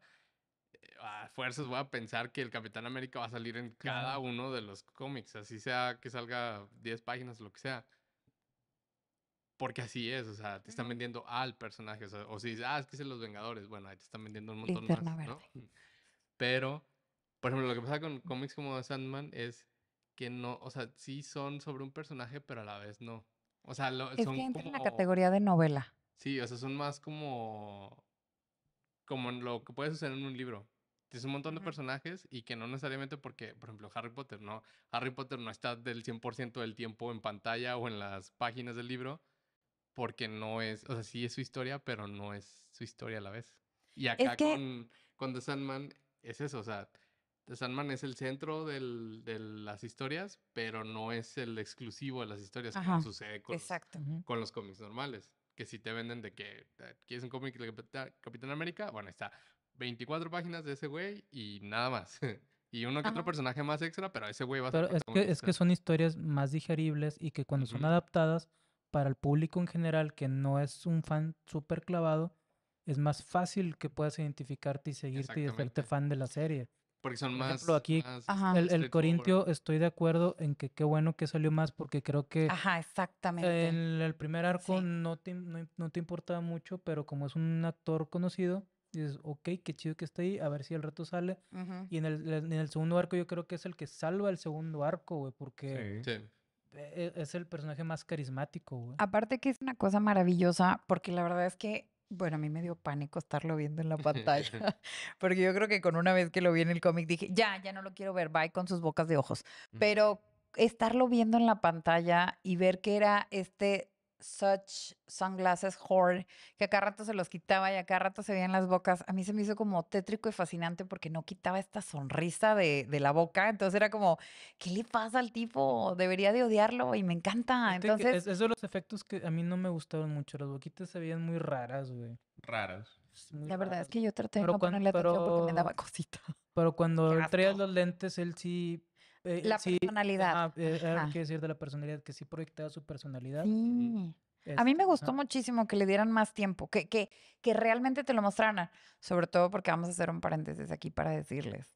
Speaker 4: eh, a fuerzas voy a pensar que el Capitán América va a salir en cada uno de los cómics, así sea que salga 10 páginas, lo que sea. Porque así es, o sea, te están vendiendo al personaje. O, si dices, ah, es que es los Vengadores, bueno, ahí te están vendiendo un montón de más. Pero, por ejemplo, lo que pasa con cómics como Sandman es que no, o sea, sí son sobre un personaje, pero a la vez no. O sea, es son que entra en la categoría de novela. Sí, o sea, son más como como lo que puede suceder en un libro. Tienes un montón de personajes y que no necesariamente porque, por ejemplo, Harry Potter, ¿no? Harry Potter no está del 100% del tiempo en pantalla o en las páginas del libro porque no es, o sea, sí es su historia, pero no es su historia a la vez. Y acá con, con The Sandman es eso, o sea, Sandman es el centro del, de las historias, pero no es el exclusivo de las historias que sucede con los, los, cómics normales. Que si te venden de que eh, quieres un cómic de Capitán América, bueno, está 24 páginas de ese güey y nada más. y uno que otro personaje más extra, pero ese güey va a ser. Es que, es que son
Speaker 5: historias más digeribles y que cuando son adaptadas para el público en general, que no es un fan súper clavado, es más fácil que puedas identificarte y seguirte y hacerte fan de la serie. Porque son Por ejemplo, aquí, el, el este, Corintio, estoy de acuerdo en que qué bueno que salió más, porque creo que. Ajá,
Speaker 2: exactamente.
Speaker 5: En el, primer arco no, te, no, te importaba mucho, pero como es un actor conocido, dices, ok, qué chido que está ahí, a ver si el reto sale. Y en el, en el, segundo arco, yo creo que es el que salva el segundo arco, güey, porque. E, e, es el personaje más
Speaker 2: carismático, güey. Aparte que es una cosa maravillosa, porque la verdad es que bueno, a mí me dio pánico estarlo viendo en la pantalla, porque yo creo que con una vez que lo vi en el cómic dije, ya, ya no lo quiero ver, bye con sus bocas de ojos. Pero estarlo viendo en la pantalla y ver que era este such sunglasses horn, que acá rato se los quitaba y acá rato se veían las bocas. A mí se me hizo como tétrico y fascinante porque no quitaba esta sonrisa de, la boca. Entonces era como, ¿qué le pasa al tipo? Debería de odiarlo y me encanta. Entonces. Es,
Speaker 5: los efectos que a mí no me gustaron mucho. Las boquitas se veían muy raras, güey.
Speaker 3: Raras.
Speaker 2: la verdad es que yo traté de no ponerle pero, porque me daba cosita.
Speaker 5: Pero cuando traías los lentes, él sí eh, la personalidad. Eh, que decir de la personalidad, que sí proyectaba su personalidad.
Speaker 2: a mí me gustó muchísimo que le dieran más tiempo, que, que, que realmente te lo mostraran, sobre todo porque vamos a hacer un paréntesis aquí para decirles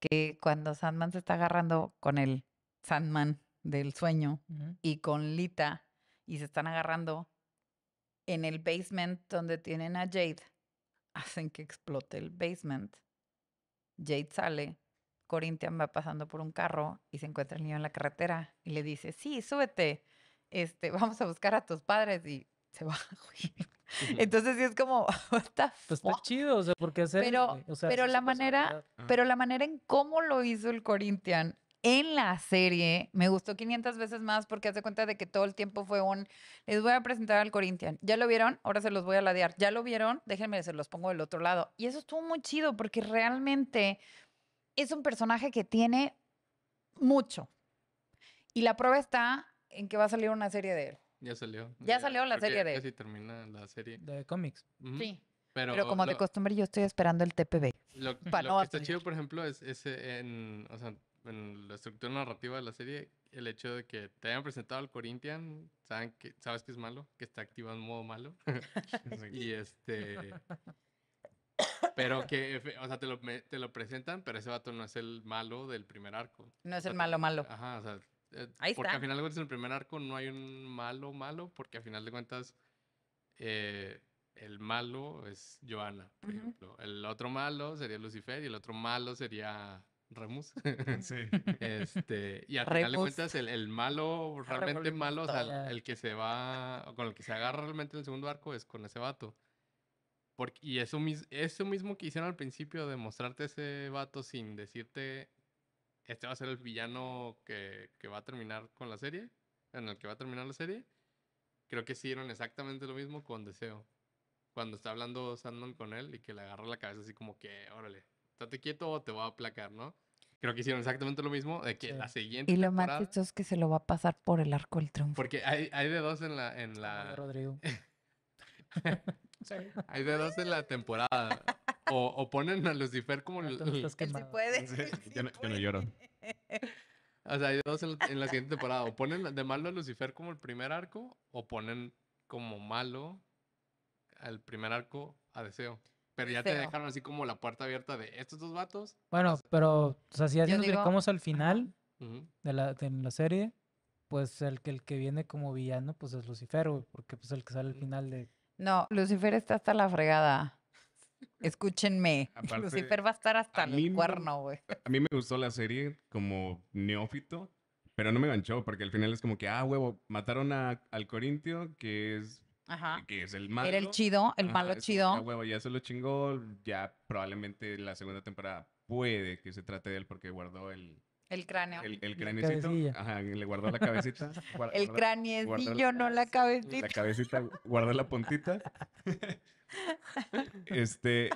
Speaker 2: que cuando Sandman se está agarrando con el Sandman del sueño y con Lita y se están agarrando en el basement donde tienen a Jade, hacen que explote el basement. Jade sale Corinthian va pasando por un carro y se encuentra el niño en la carretera y le dice, sí, súbete, este, vamos a buscar a tus padres y se va. Entonces sí es como, pues,
Speaker 5: está chido, o sea, porque hacer... Pero, eh, pero la
Speaker 2: manera, pero la manera en cómo lo hizo el Corinthian en la serie me gustó 500 veces más porque hace cuenta de que todo el tiempo fue un les voy a presentar al Corinthian. ¿Ya lo vieron? Ahora se los voy a ladear. ¿Ya lo vieron? Déjenme se los pongo del otro lado. Y eso estuvo muy chido porque realmente es un personaje que tiene mucho. Y la prueba está en que va a salir una serie de
Speaker 4: él. Ya salió. Ya, salió la serie de él. Casi termina la serie. De cómics. Sí. Pero, como de
Speaker 2: costumbre, yo estoy esperando el TPB. Lo, que está
Speaker 4: chido, por ejemplo, es, ese, en, o sea, en la estructura narrativa de la serie, el hecho de que te hayan presentado al Corinthian, saben que, sabes que es malo, que está activado en modo malo. y este pero que, o sea, te lo, te lo presentan, pero ese vato no es el malo del primer arco. No es el malo malo. Ajá, o sea, eh, porque al final de cuentas en el primer arco no hay un malo malo, porque al final de cuentas eh, el malo es Joana, por ejemplo. El otro malo sería Lucifer y el otro malo sería Remus. sí. Este, y al final de cuentas, el, el malo, realmente malo, o sea, el, el, que se va, con el que se agarra realmente en el segundo arco es con ese vato. Porque, y eso, mismo que hicieron al principio de mostrarte ese vato sin decirte, este va a ser el villano que, va a terminar con la serie, en el que va a terminar la serie, creo que hicieron exactamente lo mismo con Deseo. Cuando está hablando Sandman con él y que le agarra la cabeza así como que, órale, estate quieto o te voy a aplacar, ¿no? creo que hicieron exactamente lo mismo de que la siguiente y lo más chistoso
Speaker 2: es que se lo va a pasar por el arco del triunfo porque hay,
Speaker 4: hay de dos en la en la Rodrigo Hay de dos en la temporada. O, ponen a Lucifer como... el, el puede. yo, no, yo, no, lloro. O sea, hay de dos en, la siguiente temporada. O ponen de malo a Lucifer como el primer arco, o ponen como malo al primer arco a Deseo. Pero ya te dejaron así como la puerta abierta de estos dos vatos.
Speaker 5: Bueno, pero, o sea, si al final de, la, serie, pues el que, el que viene como villano, pues es Lucifer, porque pues el que sale al mm. final de
Speaker 2: no, Lucifer está hasta la fregada. Escúchenme. Lucifer va a estar hasta el cuerno, güey.
Speaker 3: A mí me gustó la serie como neófito, pero no me ganchó porque al final es como que, ah, huevo, mataron a, al Corintio, que es que es el malo. Era el chido, el malo ah, chido. Huevo, ya se lo chingó, ya probablemente la segunda temporada puede que se trate de él porque guardó el,
Speaker 2: el cráneo. El,
Speaker 3: el cránecito. Ajá, le guardó la cabecita. el cránecillo, no
Speaker 2: la cabecita. La
Speaker 3: cabecita, guardó la puntita. este,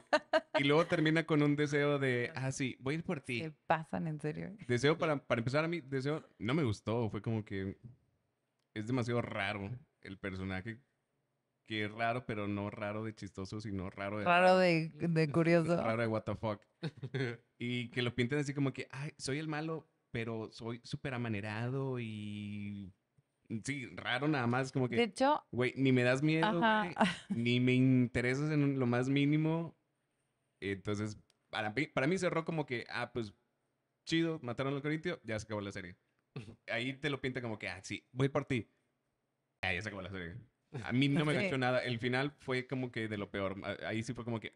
Speaker 3: y luego termina con un deseo de, ah, sí, voy a ir por ti. ¿Qué pasan, en serio. Deseo, para, para empezar, a mí, deseo, no me gustó, fue como que es demasiado raro el personaje que es raro, pero no raro de chistoso, sino raro de... Raro de, de curioso. raro de what the fuck. y que lo pinten así como que, ay, soy el malo, pero soy súper amanerado y... Sí, raro nada más, como que... De hecho... Güey, ni me das miedo, ni me interesas en lo más mínimo. Entonces, para mí, para mí cerró como que, ah, pues, chido, mataron al Corintio, ya se acabó la serie. Ahí te lo pinta como que, ah, sí, voy por ti. Ah, ya se acabó la serie. A mí no me gustó nada. El final fue como que de lo peor. Ahí sí fue como que...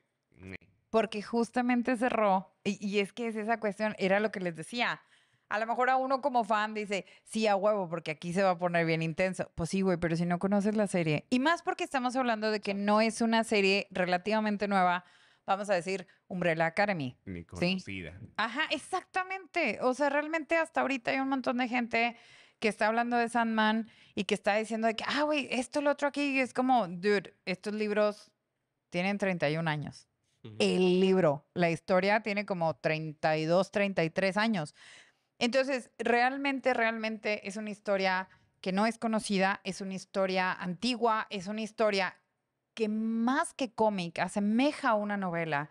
Speaker 2: Porque justamente cerró. Y, es que es esa cuestión, era lo que les decía. A lo mejor a uno como fan dice, sí, a huevo, porque aquí se va a poner bien intenso. Pues sí, güey, pero si no conoces la serie. Y más porque estamos hablando de que no es una serie relativamente nueva, vamos a decir, Umbrella Academy. Ni conocida. ¿sí? Ajá, exactamente. O sea, realmente hasta ahorita hay un montón de gente que está hablando de Sandman y que está diciendo que, ah, güey, esto, lo otro aquí, es como, dude, estos libros tienen 31 años. El libro, la historia tiene como 32, 33 años. Entonces, realmente, realmente es una historia que no es conocida, es una historia antigua, es una historia que más que cómic asemeja a una novela,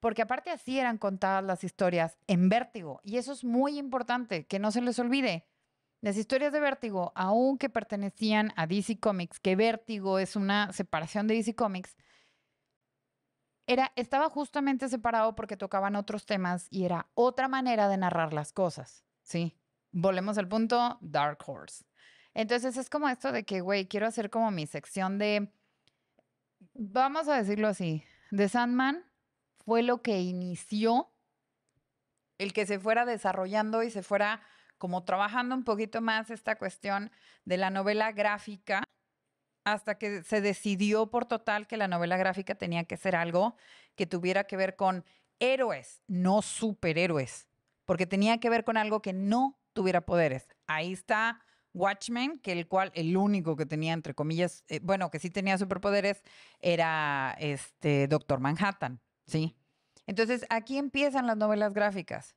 Speaker 2: porque aparte así eran contadas las historias en vértigo, y eso es muy importante, que no se les olvide. Las historias de Vértigo, aunque pertenecían a DC Comics, que Vértigo es una separación de DC Comics, era, estaba justamente separado porque tocaban otros temas y era otra manera de narrar las cosas, ¿sí? Volvemos al punto Dark Horse. Entonces es como esto de que, güey, quiero hacer como mi sección de, vamos a decirlo así, de Sandman fue lo que inició el que se fuera desarrollando y se fuera como trabajando un poquito más esta cuestión de la novela gráfica hasta que se decidió por total que la novela gráfica tenía que ser algo que tuviera que ver con héroes, no superhéroes, porque tenía que ver con algo que no tuviera poderes. Ahí está Watchmen, que el cual el único que tenía entre comillas, eh, bueno, que sí tenía superpoderes era este Doctor Manhattan, ¿sí? Entonces, aquí empiezan las novelas gráficas.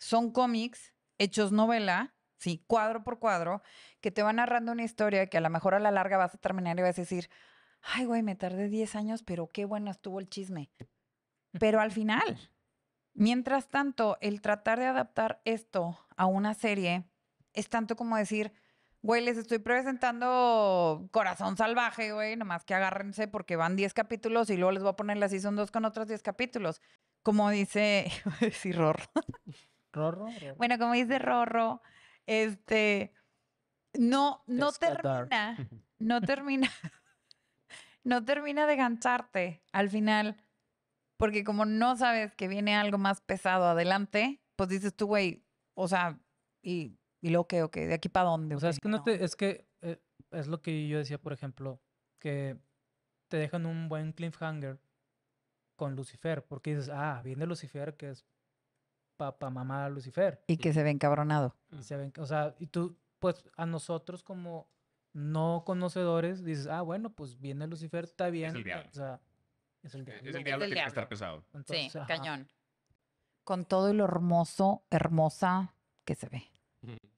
Speaker 2: Son cómics hechos novela, sí, cuadro por cuadro, que te va narrando una historia que a lo mejor a la larga vas a terminar y vas a decir, ay, güey, me tardé 10 años, pero qué bueno estuvo el chisme. Pero al final, mientras tanto, el tratar de adaptar esto a una serie es tanto como decir, güey, les estoy presentando Corazón Salvaje, güey, nomás que agárrense porque van 10 capítulos y luego les voy a poner la son 2 con otros 10 capítulos. Como dice, es Ror. Rorro. Bueno, como dice Rorro, este no, no termina, no termina, no termina de gancharte al final, porque como no sabes que viene algo más pesado adelante, pues dices tú, güey, o sea, y,
Speaker 5: lo que, o qué, de aquí para dónde. O sea, es que no, te, es que eh, es lo que yo decía, por ejemplo, que te dejan un buen cliffhanger con Lucifer, porque dices, ah, viene Lucifer, que es Papá, mamá Lucifer. Y que
Speaker 2: se ve encabronado. Y ah. se
Speaker 5: o sea, y tú, pues a nosotros como no conocedores, dices, ah, bueno, pues viene Lucifer, está bien. Es el diablo. es el diablo. Es el es el que tiene que estar pesado. sí,
Speaker 2: cañón. Con todo lo hermoso, hermosa que se ve.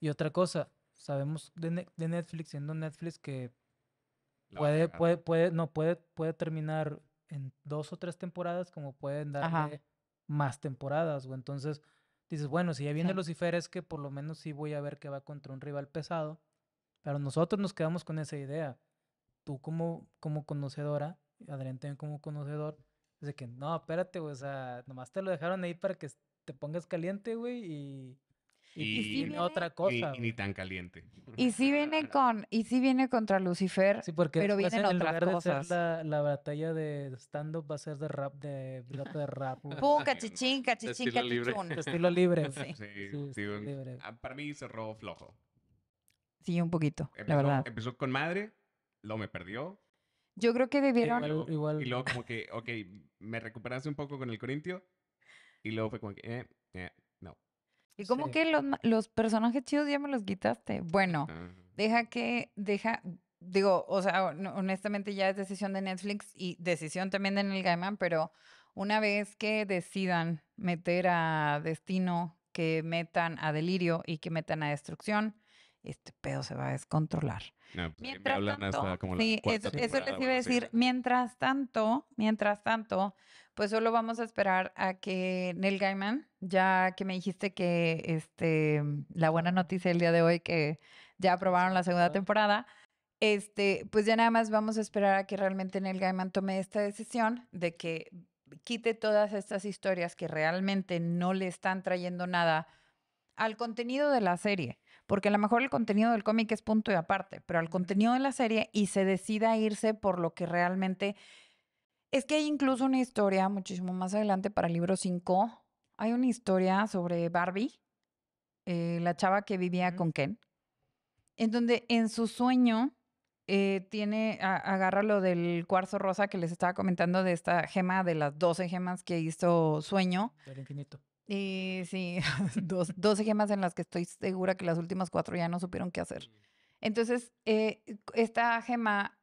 Speaker 5: Y otra cosa, sabemos de, Netflix, siendo Netflix, que puede, puede, puede, no, puede, puede terminar en dos o tres temporadas, como pueden darle más temporadas, güey. Entonces dices, bueno, si ya viene Lucifer es que por lo menos sí voy a ver que va contra un rival pesado, pero nosotros nos quedamos con esa idea. Tú como, como conocedora, Adrián también como conocedor, es de que no, espérate, o sea, nomás te lo dejaron ahí para que te pongas caliente, güey, y y, y otra cosa.
Speaker 3: Y, ni tan caliente.
Speaker 2: Y si viene con, y si viene contra Lucifer, sí, porque pero vienen en otras lugar cosas. De
Speaker 5: ser la, la, batalla de stand-up va a ser de rap, de
Speaker 3: pelota de rap. Pum, cachichín, cachichín, estilo Estilo libre. Sí, sí, sí estilo libre. Ah, para mí cerró flojo.
Speaker 2: Sí, un poquito, la verdad.
Speaker 3: Empezó con madre, lo me perdió.
Speaker 2: Yo creo que debieron...
Speaker 3: Igual, Y luego como que, ok, me recuperaste un poco con el Corintio, y luego fue como que... Eh, eh. Y como que los,
Speaker 2: los, personajes chidos ya me los quitaste. Bueno, ah. deja que, deja, digo, o sea, honestamente ya es decisión de Netflix y decisión también de Neil Gaiman, pero una vez que decidan meter a Destino, que metan a Delirio y que metan a Destrucción, este pedo se va a descontrolar. Pues, mientras
Speaker 1: tanto, como sí, eso, eso, les iba a decir.
Speaker 2: Mientras tanto, mientras tanto, pues solo vamos a esperar a que nel Gaiman, ya que me dijiste que este, la buena noticia del día de hoy, que ya aprobaron la segunda temporada, este, pues ya nada más vamos a esperar a que realmente nel Gaiman tome esta decisión de que quite todas estas historias que realmente no le están trayendo nada al contenido de la serie, porque a lo mejor el contenido del cómic es punto y aparte, pero al contenido de la serie y se decida irse por lo que realmente es que hay incluso una historia, muchísimo más adelante para el libro 5, hay una historia sobre Barbie, eh, la chava que vivía con Ken, en donde en su sueño eh, tiene, agarra lo del cuarzo rosa que les estaba comentando de esta gema, de las 12 gemas que hizo sueño. Del infinito. Y eh, sí, 12 gemas en las que estoy segura que las últimas cuatro ya no supieron qué hacer. Entonces, esta gema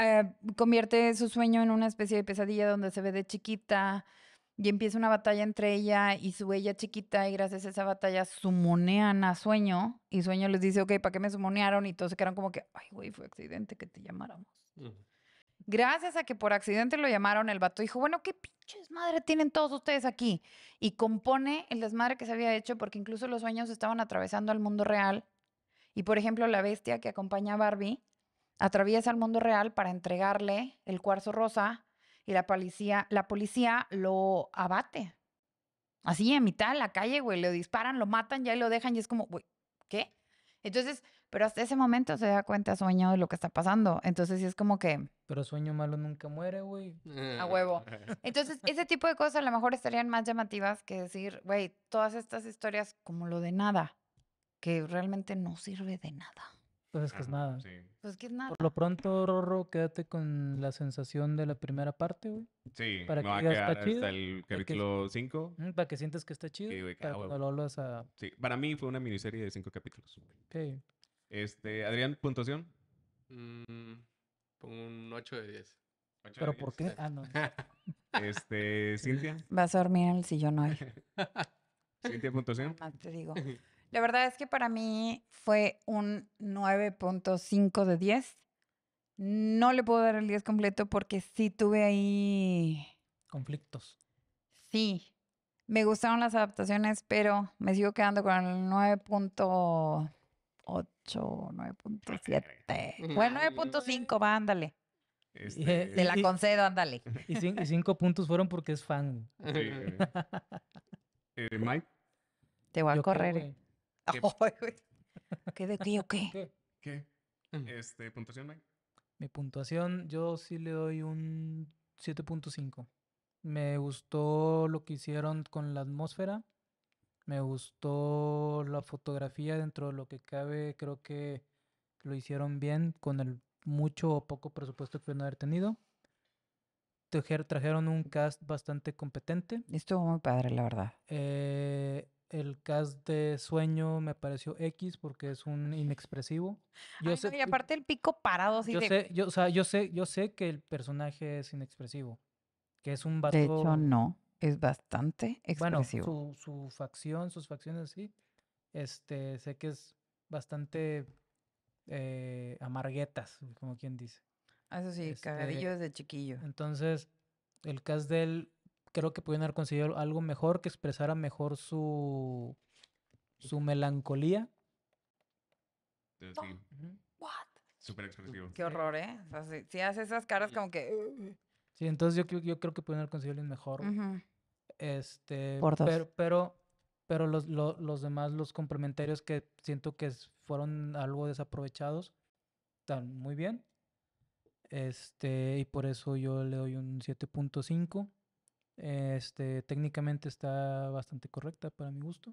Speaker 2: eh, convierte su sueño en una especie de pesadilla donde se ve de chiquita y empieza una batalla entre ella y su ella chiquita y gracias a esa batalla sumonean a Sueño y Sueño les dice, ok, ¿para qué me sumonearon? Y todos se quedaron como que, ay, güey, fue accidente que te llamáramos. Gracias a que por accidente lo llamaron, el vato dijo, bueno, qué pinches madre tienen todos ustedes aquí. Y compone el desmadre que se había hecho porque incluso los sueños estaban atravesando al mundo real. Y por ejemplo, la bestia que acompaña a Barbie atraviesa el mundo real para entregarle el cuarzo rosa y la policía, la policía lo abate. Así, en mitad de la calle, güey, lo disparan, lo matan, ya lo dejan y es como, güey, ¿qué? Entonces, pero hasta ese momento se da cuenta sueño de lo que está pasando. Entonces, es como que... Pero sueño malo nunca muere, güey. Eh. A huevo. Entonces, ese tipo de cosas a lo mejor estarían más llamativas que decir, güey, todas estas historias como lo de nada, que realmente no sirve de nada. Ah, pues es que es nada. que nada. Por lo
Speaker 5: pronto, Rorro, quédate con la sensación de la primera parte, güey. Sí, para me que digas, está chido. Hasta el capítulo
Speaker 3: 5. Para que sientas que está chido. Sí, para ah, a... Sí, para mí fue una miniserie de 5 capítulos. Sí. Este, Adrián, puntuación.
Speaker 4: Mm, pongo un 8 de 10. ¿Pero por qué? Ah, no.
Speaker 3: este, Cintia.
Speaker 2: Vas a dormir en el sillón hoy.
Speaker 3: Cintia, puntuación. te digo.
Speaker 2: La verdad es que para mí fue un 9.5 de 10. No le puedo dar el 10 completo porque sí tuve ahí...
Speaker 5: Conflictos.
Speaker 2: Sí. Me gustaron las adaptaciones, pero me sigo quedando con el 9.8, 9.7. Bueno, 9.5, va, ándale.
Speaker 3: Este...
Speaker 5: Eh, te la concedo, ándale. Y, y, cinco puntos fueron porque es fan. Sí. Eh, Mike. Te voy a correr. Eh.
Speaker 2: ¿Qué, de qué o qué?
Speaker 5: ¿Qué?
Speaker 3: Mm. Este, ¿Puntuación, Mike?
Speaker 5: Mi puntuación, yo sí le doy un 7.5. Me gustó lo que hicieron con la atmósfera. Me gustó la fotografía dentro de lo que cabe. Creo que lo hicieron bien con el mucho o poco presupuesto que pueden haber tenido. Trajeron un cast bastante competente. Estuvo muy padre, la verdad. Eh, el cast de Sueño me pareció X porque es un inexpresivo. Yo y aparte el
Speaker 2: pico parado así yo Sé,
Speaker 5: yo, o sea, yo sé, yo sé que el personaje es inexpresivo. Que es un vato... De hecho, no.
Speaker 2: Es bastante expresivo.
Speaker 5: Bueno, su, facción, sus facciones sí. Este, sé que es bastante eh, amarguetas, como quien dice.
Speaker 2: Ah, eso sí, este, cagadillo desde chiquillo.
Speaker 5: Entonces, el cast de creo que pueden haber conseguido algo mejor que expresara mejor su, su melancolía.
Speaker 3: Eh,
Speaker 2: sí. expresivo. Qué horror, ¿eh? si, hace esas caras como que...
Speaker 5: Sí, entonces yo, yo creo que pueden haber conseguido algo mejor. Este... Por dos. Pero, pero, los, los, los, demás, los complementarios que siento que fueron algo desaprovechados, están muy bien. Este, y por eso yo le doy un 7.5. Este, técnicamente está bastante correcta para mi gusto.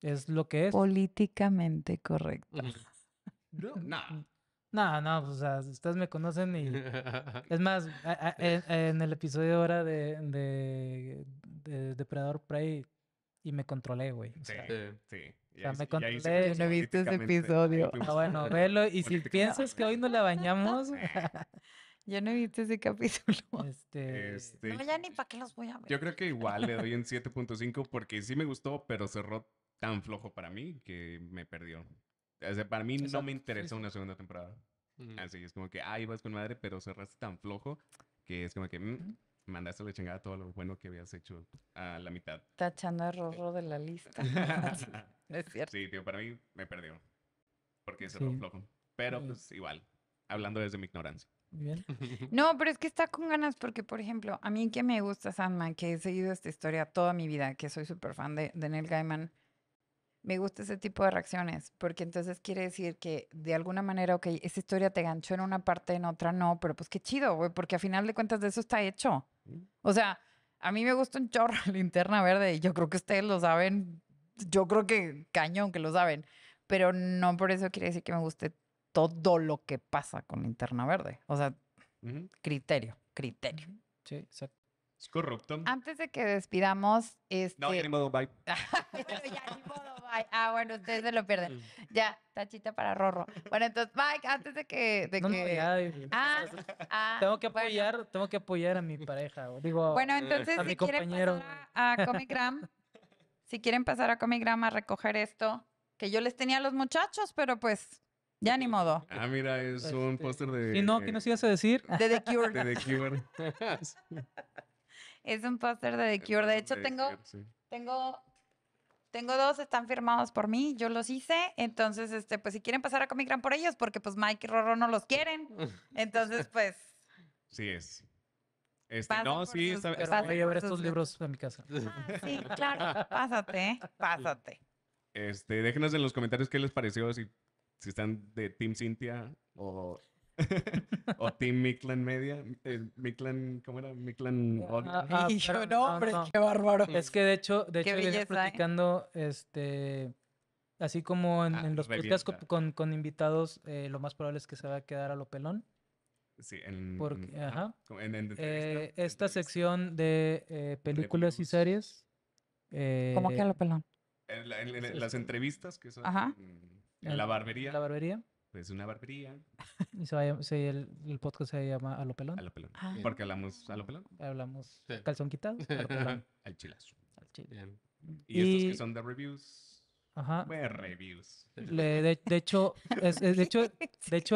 Speaker 2: Es lo que es. Políticamente correcta.
Speaker 5: no, no. No, pues, o sea, ustedes me conocen y... Es más, en el episodio ahora de, de, Depredador Prey y me controlé, güey. sí, sí. O me controlé. viste ese episodio. Ah, bueno, velo. Y si piensas
Speaker 2: que hoy no la bañamos... Ya no he ese capítulo.
Speaker 3: Este... No, ya
Speaker 2: ni para qué los voy a
Speaker 3: ver. Yo creo que igual le doy en 7.5 porque sí me gustó, pero cerró tan flojo para mí que me perdió. O sea, para mí no me interesa una segunda temporada. Así es como que, ah, vas con madre, pero cerraste tan flojo que es como que mm, mandaste la chingada todo lo bueno que habías hecho a la mitad.
Speaker 2: Tachando a eh. Rorro de la lista.
Speaker 3: es cierto. Sí, tío, para mí me perdió. Porque cerró flojo. Pero pues igual, hablando desde mi ignorancia.
Speaker 2: No, pero es que está con ganas porque, por ejemplo, a mí que me gusta Sandman, que he seguido esta historia toda mi vida, que soy súper fan de, de Neil Gaiman, me gusta ese tipo de reacciones, porque entonces quiere decir que de alguna manera, ok, esa historia te ganchó en una parte, en otra no, pero pues qué chido, güey, porque a final de cuentas de eso está hecho. Mm. O sea, a mí me gusta un chorro linterna verde y yo creo que ustedes lo saben, yo creo que cañón que lo saben, pero no por eso quiere decir que me guste todo lo que pasa con Interna Verde. O sea, criterio, criterio. Sí, exacto. Es corrupto. Antes de que despidamos, este... No, ya ni modo, bye. ya ni modo, bye. Ah, bueno, ustedes se lo pierden. Mm. Ya, tachita para Rorro. Bueno, entonces, bye, antes de que... De no, que... ya, ah, ah,
Speaker 5: tengo que apoyar, tengo que apoyar a mi pareja. Digo,
Speaker 3: bueno, entonces, a si mi compañero. quieren pasar a, a
Speaker 2: si quieren pasar a Comigram a recoger esto, que yo les tenía a los muchachos, pero pues ya ni modo.
Speaker 3: Ah, mira, es un este, póster de. ¿Y no? ¿Qué nos ibas a
Speaker 5: decir? De The Cure. De The Cure.
Speaker 2: es un póster de The Cure. De hecho, tengo, tengo, tengo dos, están firmados por mí, yo los hice. Entonces, este, pues si quieren pasar a Comic Gran por ellos, porque pues Mike y Rorro no los quieren. Entonces, pues.
Speaker 3: Sí es. Este, no, sí, está,
Speaker 2: voy a llevar estos
Speaker 5: libros a mi casa. Ah, sí, claro,
Speaker 2: pásate, pásate.
Speaker 3: Este, déjenos en los comentarios qué les pareció, si si están de Team Cintia o, o Team Mictlan Media, eh, ¿cómo era? Mictlan Ah,
Speaker 5: ah yo, no, hombre, qué bárbaro. Es que de hecho, de hecho, estoy ¿eh? platicando, este, así como en, ah, los podcasts con, con, invitados, eh, lo más probable es que se va a quedar a lo pelón.
Speaker 3: Sí, en, ah, ajá.
Speaker 5: Eh, esta sección de películas y series. ¿Cómo que a lo pelón?
Speaker 3: En, las este. entrevistas que son la barbería. La barbería. Pues una barbería.
Speaker 5: Y se va, el, el, podcast se llama A lo pelón. A lo pelón. Ah.
Speaker 4: Porque hablamos a lo pelón.
Speaker 3: Hablamos calzón quitado, a Al chilazo. Al chile. Y, estos que son de reviews. Ajá.
Speaker 5: Bueno,
Speaker 4: reviews.
Speaker 5: de, hecho,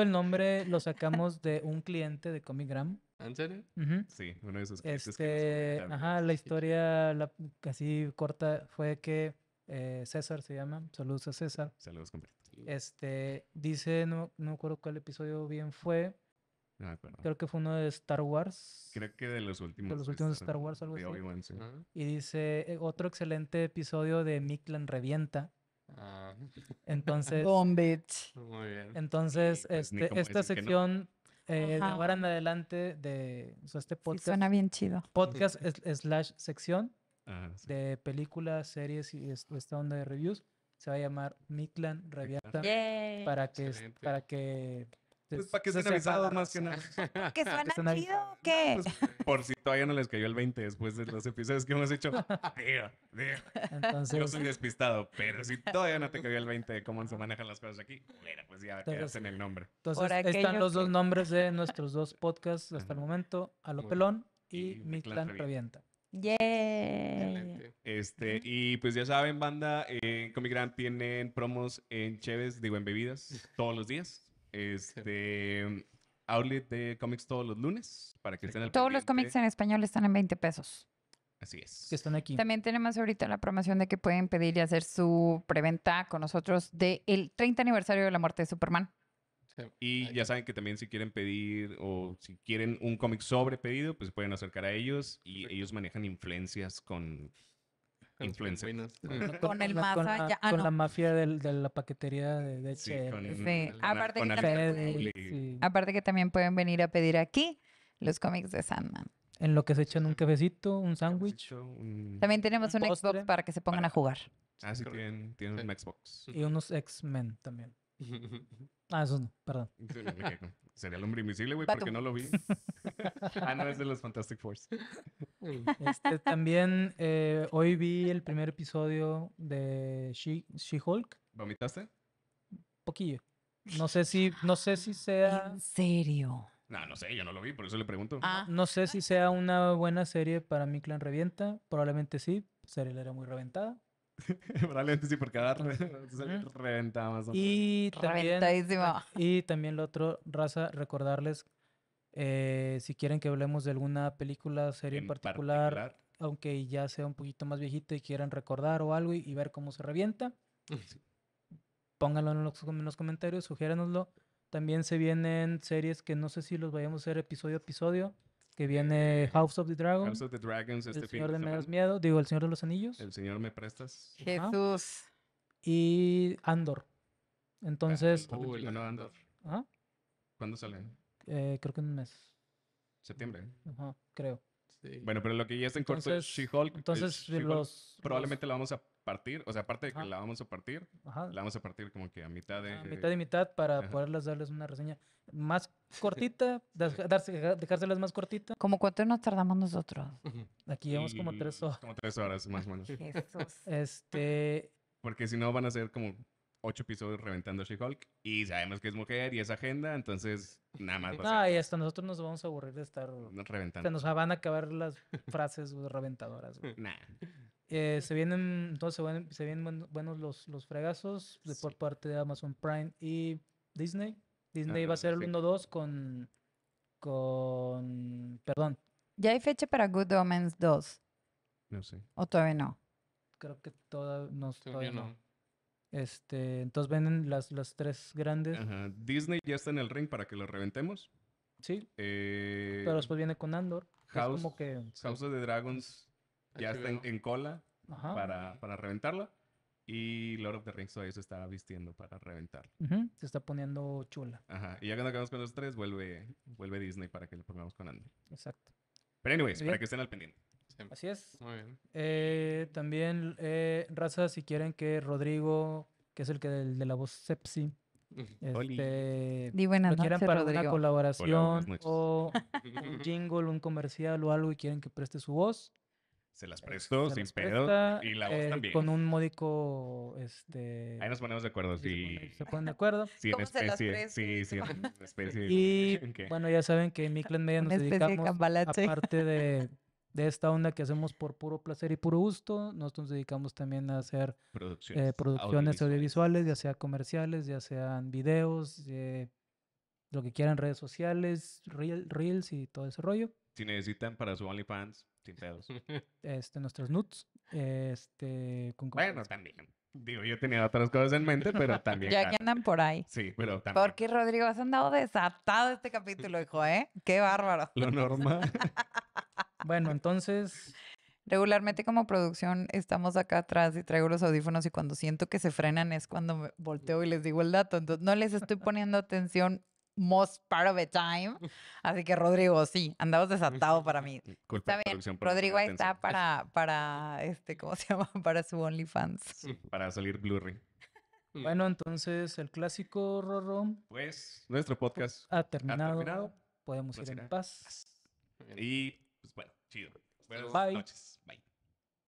Speaker 5: el nombre lo sacamos de un cliente de Gram.
Speaker 4: ¿En serio? Sí, uno de esos clientes este,
Speaker 5: Ajá, la historia la, así corta fue que eh, César se llama. Saludos a César. Saludos, compadre. Este, dice, no, no me cuál episodio bien fue. Creo que fue uno de Star Wars. Creo que de los últimos. De los últimos Star, Wars, algo así. Y dice, eh, otro excelente episodio de Miklan Revienta. Ah. Entonces. Muy bien. Entonces, pues este, esta sección eh, de ahora en adelante de este podcast. suena bien chido. Podcast slash sección de películas, series y esta onda de reviews se va a llamar Mictlan Reviata para que para que pues para que estén avisados más que nada. ¿Que suena chido o qué? Pues,
Speaker 3: por si todavía no les cayó el 20 después de los episodios que hemos hecho. Yo soy despistado, pero si todavía no te cayó el 20 de cómo se manejan las cosas aquí, mira, pues ya quedas en el nombre. Entonces, están
Speaker 5: los dos nombres de nuestros dos podcasts hasta el momento, Alopelón Pelón y, y Mictlan Revienta. Yeah.
Speaker 3: Este, y pues ya saben, banda, en eh, Comic Grand tienen promos en Cheves, digo, en bebidas, todos los días. Este, outlet de cómics todos los lunes, para que estén Todos los cómics en
Speaker 2: español están en 20
Speaker 3: pesos. Así es. Que están aquí. También
Speaker 2: tenemos ahorita la promoción de que pueden pedir y hacer su preventa con nosotros del 30 aniversario de la muerte de Superman.
Speaker 3: Y ya saben que también si quieren pedir o si quieren un cómic sobre pedido, pues se pueden acercar a ellos y ellos manejan influencias con influencias Con,
Speaker 5: la, mafia de la paquetería de, de aparte, que
Speaker 2: aparte, que también pueden venir a pedir aquí los cómics de Sandman.
Speaker 5: En lo que se echan un cafecito,
Speaker 2: un sándwich. También tenemos un, Xbox para que se pongan a jugar.
Speaker 3: Ah, sí, tienen un Xbox. Y
Speaker 2: unos X-Men también.
Speaker 3: Ah, eso no, perdón. Sería el hombre invisible, güey, porque no lo vi. ah, no, es de los Fantastic Four. Este,
Speaker 5: también eh, hoy vi el primer episodio de She-Hulk. She hulk vomitaste poquillo. No sé si, no sé si sea. ¿En serio?
Speaker 3: No, no sé, yo no lo vi, por eso le pregunto. Ah.
Speaker 5: No sé si sea una buena serie para mi clan revienta. Probablemente sí, serie era muy reventada.
Speaker 3: Probablemente sí, porque Y también,
Speaker 5: y también lo otro, raza, recordarles eh, si quieren que hablemos de alguna película, serie en particular, aunque ya sea un poquito más viejita y quieran recordar o algo y, ver cómo se revienta, pónganlo en los, comentarios, sugiéranoslo. También se vienen series que no sé si los vayamos a hacer episodio a episodio
Speaker 3: que viene House of the Dragon. Dragons, este El Señor de Me
Speaker 5: Miedo, digo, El Señor de los Anillos.
Speaker 3: El Señor Me Prestas.
Speaker 5: Jesús. Y Andor. Entonces. uh, el Andor. ¿Cuándo sale? Eh, creo que en un mes. Septiembre. Ajá, creo.
Speaker 3: Bueno, pero lo que ya está en corto es She-Hulk. Entonces, los, probablemente la vamos a partir. O sea, aparte de que la vamos a partir, la vamos a partir como que a mitad de. A mitad y mitad para
Speaker 5: poderles darles una reseña más cortita, dejárselas más cortita. ¿Como cuánto nos tardamos nosotros?
Speaker 3: Aquí llevamos como tres horas. Como tres horas, más o menos. Jesús. Este... Porque si no van a ser como ocho episodios reventando She-Hulk y sabemos que es mujer y es agenda, entonces nada más. Va a
Speaker 5: y hasta nosotros nos vamos a aburrir de estar reventando. Se nos van a acabar las frases reventadoras. Eh, se vienen, entonces se vienen, buenos los, los fregazos de, por parte de Amazon Prime y Disney. Disney va a ser el 1-2 con, con... Perdón.
Speaker 2: ¿Ya hay fecha para Good Omens 2? No sé. ¿O todavía no?
Speaker 5: Creo que todavía no. Este, entonces venden las, las tres grandes.
Speaker 3: Ajá. Disney ya está en el ring para que lo reventemos. Sí. Eh, pero después
Speaker 5: viene con Andor. House, como que,
Speaker 3: Dragons ya está en, cola Para, para reventarla. Y Lord of the Rings todavía se está vistiendo para reventar.
Speaker 5: Se está poniendo chula.
Speaker 3: Ajá. Y ya cuando acabamos con los tres, vuelve, vuelve Disney para que lo pongamos con Andy. Exacto. Pero anyways, para que estén al pendiente. Así es. Muy bien.
Speaker 5: Eh, también, eh, raza, si quieren que Rodrigo, que es el que del, de la voz Sepsi, este, Di quieran para una colaboración o un jingle, un comercial o algo y quieren que preste su voz,
Speaker 3: se las eh, prestó, sin pedo. y la voz eh, también. Con un
Speaker 5: módico.
Speaker 3: Este, Ahí nos ponemos de acuerdo. se ponen de acuerdo. Sí, en especie. Sí, sí, en especie. Y
Speaker 5: bueno, ya saben que en y Media nos dedicamos. aparte de, de esta onda que hacemos por puro placer y puro gusto, nosotros nos dedicamos también a hacer eh, producciones, audiovisuales. ya sea comerciales, ya sean videos, lo que quieran, redes sociales, reels y todo ese rollo
Speaker 3: si necesitan para su OnlyFans, sin pedos.
Speaker 5: Este, nuestros nuts. Este, con bueno,
Speaker 3: también. Digo, yo tenía otras cosas en mente, pero también. ya que andan por ahí. Sí, pero también.
Speaker 2: Porque Rodrigo, has andado desatado este capítulo, hijo, ¿eh?
Speaker 3: Qué bárbaro. Lo normal.
Speaker 2: bueno, entonces. Regularmente como producción estamos acá atrás y traigo los audífonos y cuando siento que se frenan es cuando volteo y les digo el dato. Entonces no les estoy poniendo atención most part of the time. Así que Rodrigo, sí, andamos desatado para mí. Culpa está bien. Rodrigo está para, para, este, ¿cómo se llama? Para su OnlyFans.
Speaker 3: Para salir Blurry.
Speaker 5: Bueno, entonces el clásico Rorro. Pues
Speaker 3: nuestro podcast
Speaker 2: ha
Speaker 5: terminado. Podemos ir en
Speaker 3: paz. Y pues bueno, chido.
Speaker 1: Buenas Bye.